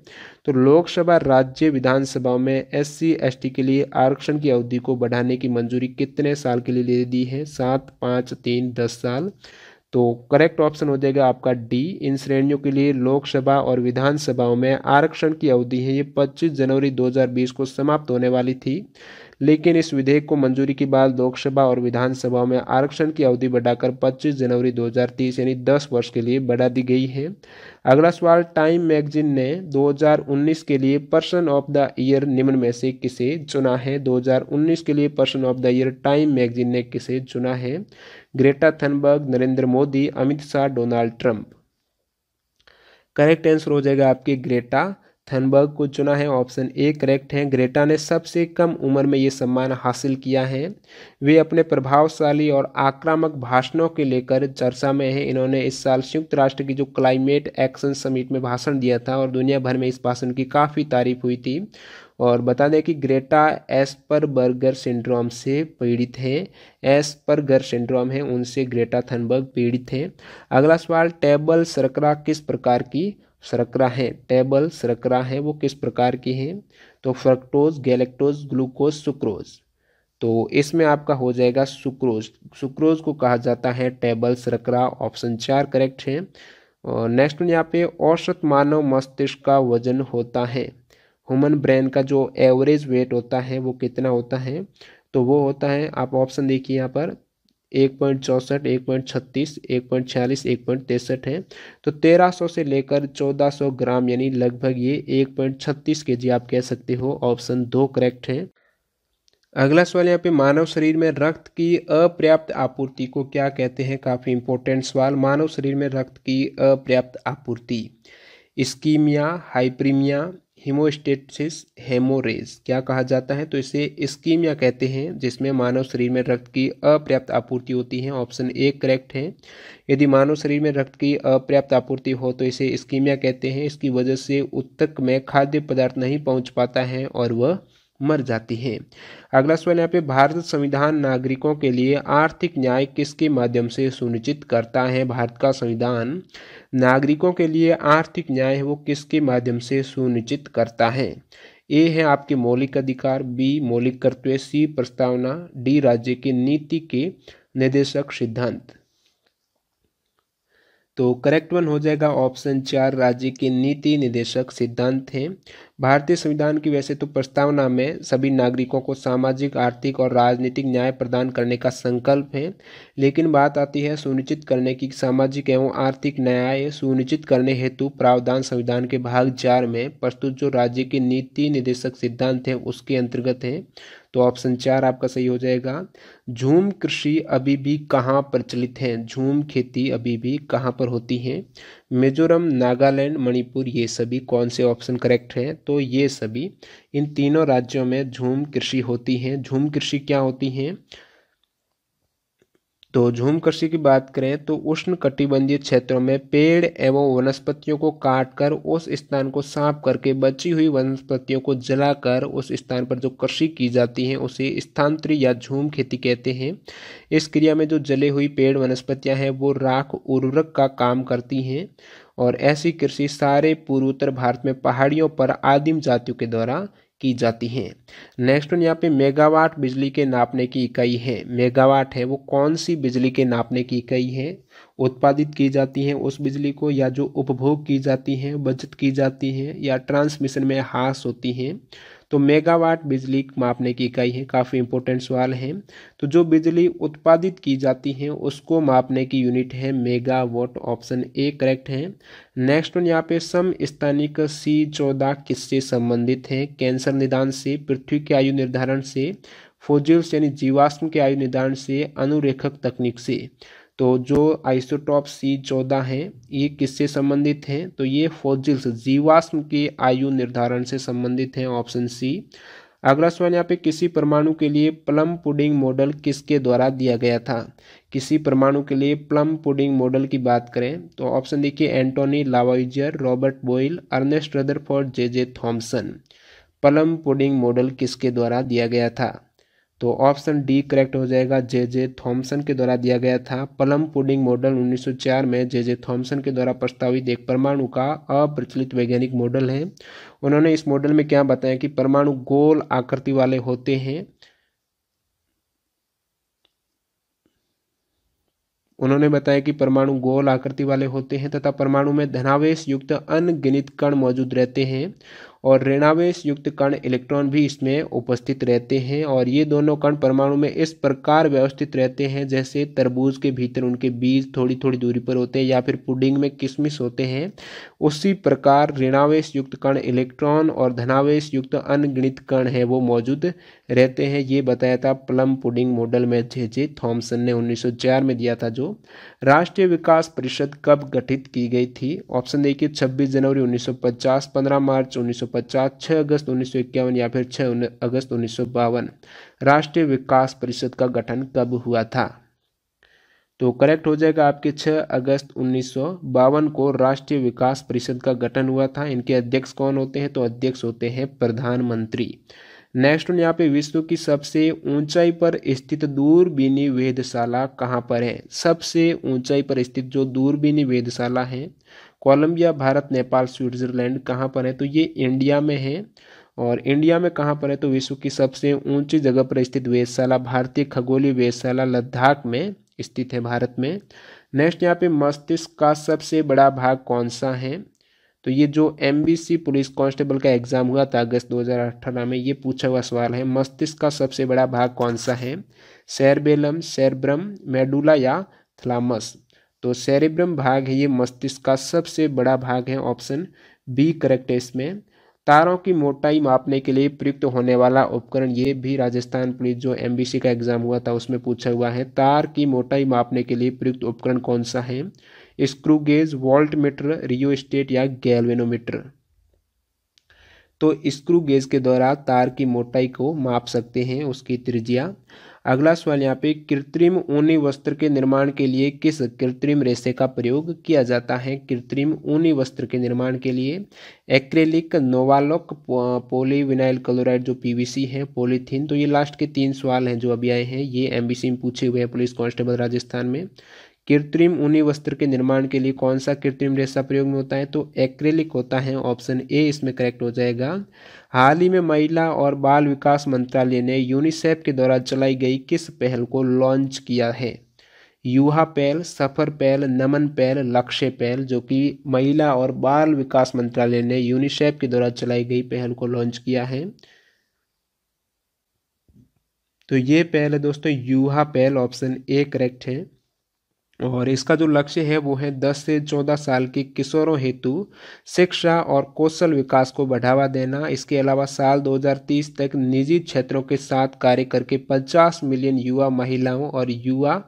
तो लोकसभा राज्य विधानसभाओं में एस सी के लिए आरक्षण की अवधि को बढ़ाने की मंजूरी कितने साल के लिए दे दी है सात पाँच तीन दस साल तो करेक्ट ऑप्शन हो जाएगा आपका डी इन श्रेणियों के लिए लोकसभा और विधानसभाओं में आरक्षण की अवधि है ये 25 जनवरी 2020 को समाप्त होने वाली थी लेकिन इस विधेयक को मंजूरी के बाद लोकसभा और विधानसभाओं में आरक्षण की अवधि बढ़ाकर 25 जनवरी 2030 यानी 10 वर्ष के लिए बढ़ा दी गई है अगला सवाल टाइम मैगजीन ने 2019 के लिए पर्सन ऑफ द ईयर निम्न में से किसे चुना है 2019 के लिए person of the year Time magazine ने किसे चुना है Greta Thunberg Narendra Modi Amit Shah Donald Trump correct answer हो जाएगा आपके ग्रेटा थनबर्ग को चुना है ऑप्शन ए करेक्ट है ग्रेटा ने सबसे कम उम्र में ये सम्मान हासिल किया है वे अपने प्रभावशाली और आक्रामक भाषणों के लेकर चर्चा में हैं इन्होंने इस साल संयुक्त राष्ट्र की जो क्लाइमेट एक्शन समिट में भाषण दिया था और दुनिया भर में इस भाषण की काफ़ी तारीफ हुई थी और बता दें कि ग्रेटा एस्परबर्गर सिंड्रोम से पीड़ित हैं एस्परगर सिंड्रोम है उनसे ग्रेटा थनबर्ग पीड़ित हैं अगला सवाल टेबल सरकरा किस प्रकार की सरकरा है टेबल सरकरा है वो किस प्रकार की हैं तो फ्रक्टोज गैलेक्टोज ग्लूकोज सुक्रोज तो इसमें आपका हो जाएगा सुक्रोज सुक्रोज को कहा जाता है टेबल सरकरा ऑप्शन चार करेक्ट है और नेक्स्ट यहाँ पे औसत मानव मस्तिष्क का वजन होता है ह्यूमन ब्रेन का जो एवरेज वेट होता है वो कितना होता है तो वो होता है आप ऑप्शन देखिए यहाँ पर एक पॉइंट चौंसठ एक पॉइंट छत्तीस एक पॉइंट छियालीस एक पॉइंट तिरसठ है तो तेरह सौ से लेकर चौदह सौ ग्राम यानी लगभग ये एक पॉइंट छत्तीस के जी आप कह सकते हो ऑप्शन दो करेक्ट है अगला सवाल यहाँ पे मानव शरीर में रक्त की अपर्याप्त आपूर्ति को क्या कहते हैं काफ़ी इंपॉर्टेंट सवाल मानव शरीर में रक्त की अपर्याप्त आपूर्ति स्कीमिया हाइप्रीमिया हीमोस्टेटिस हेमोरेज क्या कहा जाता है तो इसे स्कीमिया कहते हैं जिसमें मानव शरीर में रक्त की अपर्याप्त आपूर्ति होती है ऑप्शन ए करेक्ट है यदि मानव शरीर में रक्त की अपर्याप्त आपूर्ति हो तो इसे स्कीमिया कहते हैं इसकी वजह से उत्तक में खाद्य पदार्थ नहीं पहुँच पाता है और वह मर जाती है अगला सवाल यहाँ पे भारत संविधान नागरिकों के लिए आर्थिक न्याय किसके माध्यम से सुनिश्चित करता है भारत का संविधान नागरिकों के लिए आर्थिक न्याय है वो किसके माध्यम से सुनिश्चित करता है ए है आपके मौलिक अधिकार बी मौलिक कर्तव्य सी प्रस्तावना डी राज्य के नीति के निर्देशक सिद्धांत तो करेक्ट वन हो जाएगा ऑप्शन चार राज्य के नीति निदेशक सिद्धांत हैं भारतीय संविधान की वैसे तो प्रस्तावना में सभी नागरिकों को सामाजिक आर्थिक और राजनीतिक न्याय प्रदान करने का संकल्प है लेकिन बात आती है सुनिश्चित करने की सामाजिक एवं आर्थिक न्याय सुनिश्चित करने हेतु प्रावधान संविधान के भाग चार में प्रस्तुत जो राज्य के नीति निदेशक सिद्धांत हैं उसके अंतर्गत हैं तो ऑप्शन चार आपका सही हो जाएगा झूम कृषि अभी भी कहाँ प्रचलित है झूम खेती अभी भी कहाँ पर होती है मिजोरम नागालैंड मणिपुर ये सभी कौन से ऑप्शन करेक्ट हैं तो ये सभी इन तीनों राज्यों में झूम कृषि होती है झूम कृषि क्या होती है तो झूम कृषि की बात करें तो उष्ण कटिबंधीय क्षेत्रों में पेड़ एवं वनस्पतियों को काटकर उस स्थान को साफ करके बची हुई वनस्पतियों को जलाकर उस स्थान पर जो कृषि की जाती है उसे स्थानांतरित या झूम खेती कहते हैं इस क्रिया में जो जले हुई पेड़ वनस्पतियां हैं वो राख उर्वरक का काम करती हैं और ऐसी कृषि सारे पूर्वोत्तर भारत में पहाड़ियों पर आदिम जातियों के द्वारा की जाती हैं नेक्स्ट वन यहाँ पे मेगावाट बिजली के नापने की इकाई है मेगावाट है वो कौन सी बिजली के नापने की इकाई है उत्पादित की जाती है उस बिजली को या जो उपभोग की जाती है बचत की जाती है या ट्रांसमिशन में हास होती हैं तो मेगावाट बिजली मापने की इकाई है काफ़ी इंपॉर्टेंट सवाल है तो जो बिजली उत्पादित की जाती है उसको मापने की यूनिट है मेगावाट ऑप्शन ए करेक्ट है नेक्स्ट वन यहाँ पे सम स्थानिक सी चौदह किससे संबंधित है कैंसर निदान से पृथ्वी के आयु निर्धारण से फोजिल्स यानी जीवाश्म के आयु निर्धारण से अनुरेखक तकनीक से तो जो आइसोटॉप सी चौदह हैं ये किससे संबंधित हैं तो ये फोजिल्स जीवाश्म के आयु निर्धारण से संबंधित हैं ऑप्शन सी अगला सवाल यहाँ पे किसी परमाणु के लिए प्लम पुडिंग मॉडल किसके द्वारा दिया गया था किसी परमाणु के लिए प्लम पुडिंग मॉडल की बात करें तो ऑप्शन देखिए Antoine Lavoisier Robert Boyle Ernest Rutherford J J Thomson plum pudding model किसके द्वारा दिया गया था तो ऑप्शन डी करेक्ट हो जाएगा जे जे थॉम्सन के द्वारा दिया गया था प्लम पुडिंग मॉडल 1904 में जे जे थॉम्सन के द्वारा प्रस्तावित एक परमाणु का अप्रचलित वैज्ञानिक मॉडल है उन्होंने इस मॉडल में क्या बताया कि परमाणु गोल आकृति वाले होते हैं उन्होंने बताया कि परमाणु गोल आकृति वाले होते हैं तथा परमाणु में धनावेश युक्त अनगिनित कण मौजूद रहते हैं और ऋणावेश युक्त कण इलेक्ट्रॉन भी इसमें उपस्थित रहते हैं और ये दोनों कण परमाणु में इस प्रकार व्यवस्थित रहते हैं जैसे तरबूज के भीतर उनके बीज थोड़ी थोड़ी दूरी पर होते हैं या फिर पुडिंग में किसमिस होते हैं उसी प्रकार ऋणावेश युक्त कण इलेक्ट्रॉन और धनावेश युक्त अनगणित कण है वो मौजूद रहते हैं ये बताया था प्लम पुडिंग मॉडल में जे जे थॉम्सन ने 1904 में दिया था जो राष्ट्रीय विकास परिषद कब गठित की गई थी ऑप्शन देखिए 26 जनवरी 1950 15 मार्च 1950 6 अगस्त उन्नीस या फिर 6 अगस्त उन्नीस राष्ट्रीय विकास परिषद का गठन कब हुआ था तो करेक्ट हो जाएगा आपके 6 अगस्त उन्नीस को राष्ट्रीय विकास परिषद का गठन हुआ था इनके अध्यक्ष कौन होते हैं तो अध्यक्ष होते हैं प्रधानमंत्री नेक्स्ट यहाँ पे विश्व की सबसे ऊंचाई पर स्थित दूरबीनी वेधशाला कहाँ पर है सबसे ऊंचाई पर स्थित जो दूरबीनी वेधशाला है कोलंबिया भारत नेपाल स्विट्जरलैंड कहाँ पर है तो ये इंडिया में है और इंडिया में कहाँ पर है तो विश्व की सबसे ऊंची जगह पर स्थित वेधशाला भारतीय खगोलीय वेधशाला लद्दाख में स्थित है भारत में नेक्स्ट यहाँ पे मस्तिष्क का सबसे बड़ा भाग कौन सा है तो ये जो एम पुलिस कांस्टेबल का एग्जाम हुआ था अगस्त 2018 में ये पूछा हुआ सवाल है मस्तिष्क का सबसे बड़ा भाग कौन सा है सैरबेलम सैरब्रम मेडुला या थलामस तो सेरेब्रम भाग है ये मस्तिष्क का सबसे बड़ा भाग है ऑप्शन बी करेक्ट है इसमें तारों की मोटाई मापने के लिए प्रयुक्त होने वाला उपकरण ये भी राजस्थान पुलिस जो एम का एग्जाम हुआ था उसमें पूछा हुआ है तार की मोटाई मापने के लिए प्रयुक्त उपकरण कौन सा है screw gauge voltmeter rheostat या गैल्वेनोमीटर तो स्क्रू गेज के द्वारा तार की मोटाई को माप सकते हैं उसकी त्रिज्या अगला सवाल यहाँ पे कृत्रिम ऊनी वस्त्र के निर्माण के लिए किस कृत्रिम रेशे का प्रयोग किया जाता है कृत्रिम ऊनी वस्त्र के निर्माण के लिए एक्रेलिक नोवालोक पोलीविनाइल क्लोराइड जो पीवीसी है पोलीथीन तो ये लास्ट के तीन सवाल हैं जो अभी आए हैं ये एमबीसी में पूछे हुए हैं पुलिस कांस्टेबल राजस्थान में कृत्रिम ऊनी वस्त्र के निर्माण के लिए कौन सा कृत्रिम रेशा प्रयोग में होता है तो एक्रेलिक होता है ऑप्शन ए इसमें करेक्ट हो जाएगा हाल ही में महिला और बाल विकास मंत्रालय ने यूनिसेफ के द्वारा चलाई गई किस पहल को लॉन्च किया है युवा पहल सफर पहल नमन पहल लक्ष्य पहल जो कि महिला और बाल विकास मंत्रालय ने यूनिसेफ के द्वारा चलाई गई पहल को लॉन्च किया है तो ये पहल है दोस्तों युवा पहल ऑप्शन ए करेक्ट है और इसका जो लक्ष्य है वो है 10 से 14 साल के किशोरों हेतु शिक्षा और कौशल विकास को बढ़ावा देना इसके अलावा साल 2030 तक निजी क्षेत्रों के साथ कार्य करके 50 मिलियन युवा महिलाओं और युवा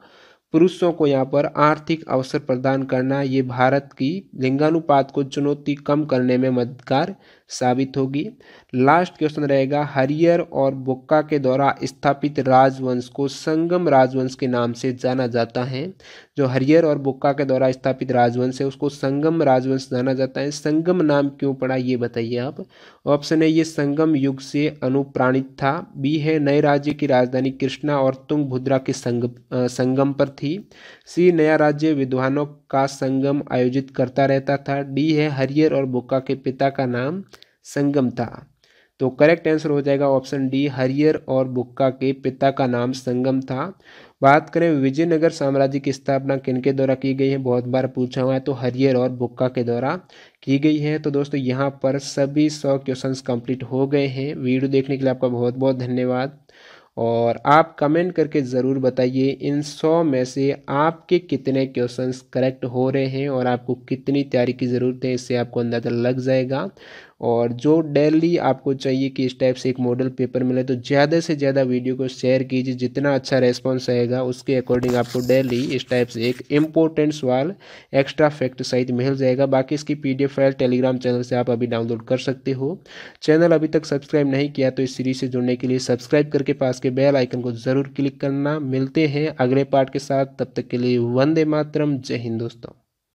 पुरुषों को यहाँ पर आर्थिक अवसर प्रदान करना ये भारत की लिंगानुपात को चुनौती कम करने में मददगार साबित होगी लास्ट क्वेश्चन रहेगा हरियर और बुक्का के द्वारा स्थापित राजवंश को संगम राजवंश के नाम से जाना जाता है जो हरियर और बुक्का के द्वारा स्थापित राजवंश है उसको संगम राजवंश जाना जाता है संगम नाम क्यों पड़ा ये बताइए आप ऑप्शन है ये संगम युग से अनुप्राणित था बी है नए राज्य की राजधानी कृष्णा और भुद्रा के संग संगम पर थी सी नया राज्य विद्वानों का संगम आयोजित करता रहता था डी है हरियर और बुक्का के पिता का नाम संगम था तो करेक्ट आंसर हो जाएगा ऑप्शन डी हरियर और बुक्का के पिता का नाम संगम था बात करें विजयनगर साम्राज्य की स्थापना किनके द्वारा की गई है बहुत बार पूछा हुआ है तो हरियर और बुक्का के द्वारा की गई है तो दोस्तों यहाँ पर सभी सौ क्वेश्चंस कंप्लीट हो गए हैं वीडियो देखने के लिए आपका बहुत बहुत धन्यवाद और आप कमेंट करके ज़रूर बताइए इन सौ में से आपके कितने क्वेश्चंस करेक्ट हो रहे हैं और आपको कितनी तैयारी की ज़रूरत है इससे आपको अंदाज़ा लग जाएगा और जो डेली आपको चाहिए कि इस टाइप से एक मॉडल पेपर मिले तो ज़्यादा से ज़्यादा वीडियो को शेयर कीजिए जितना अच्छा रेस्पॉन्स आएगा उसके अकॉर्डिंग आपको डेली इस टाइप से एक इम्पोर्टेंट सवाल एक्स्ट्रा फैक्ट सहित मिल जाएगा बाकी इसकी पी फाइल टेलीग्राम चैनल से आप अभी डाउनलोड कर सकते हो चैनल अभी तक सब्सक्राइब नहीं किया तो इस सीरीज से जुड़ने के लिए सब्सक्राइब करके पास के बेल आइकन को ज़रूर क्लिक करना मिलते हैं अगले पार्ट के साथ तब तक के लिए वंदे मातरम जय हिंद दोस्तों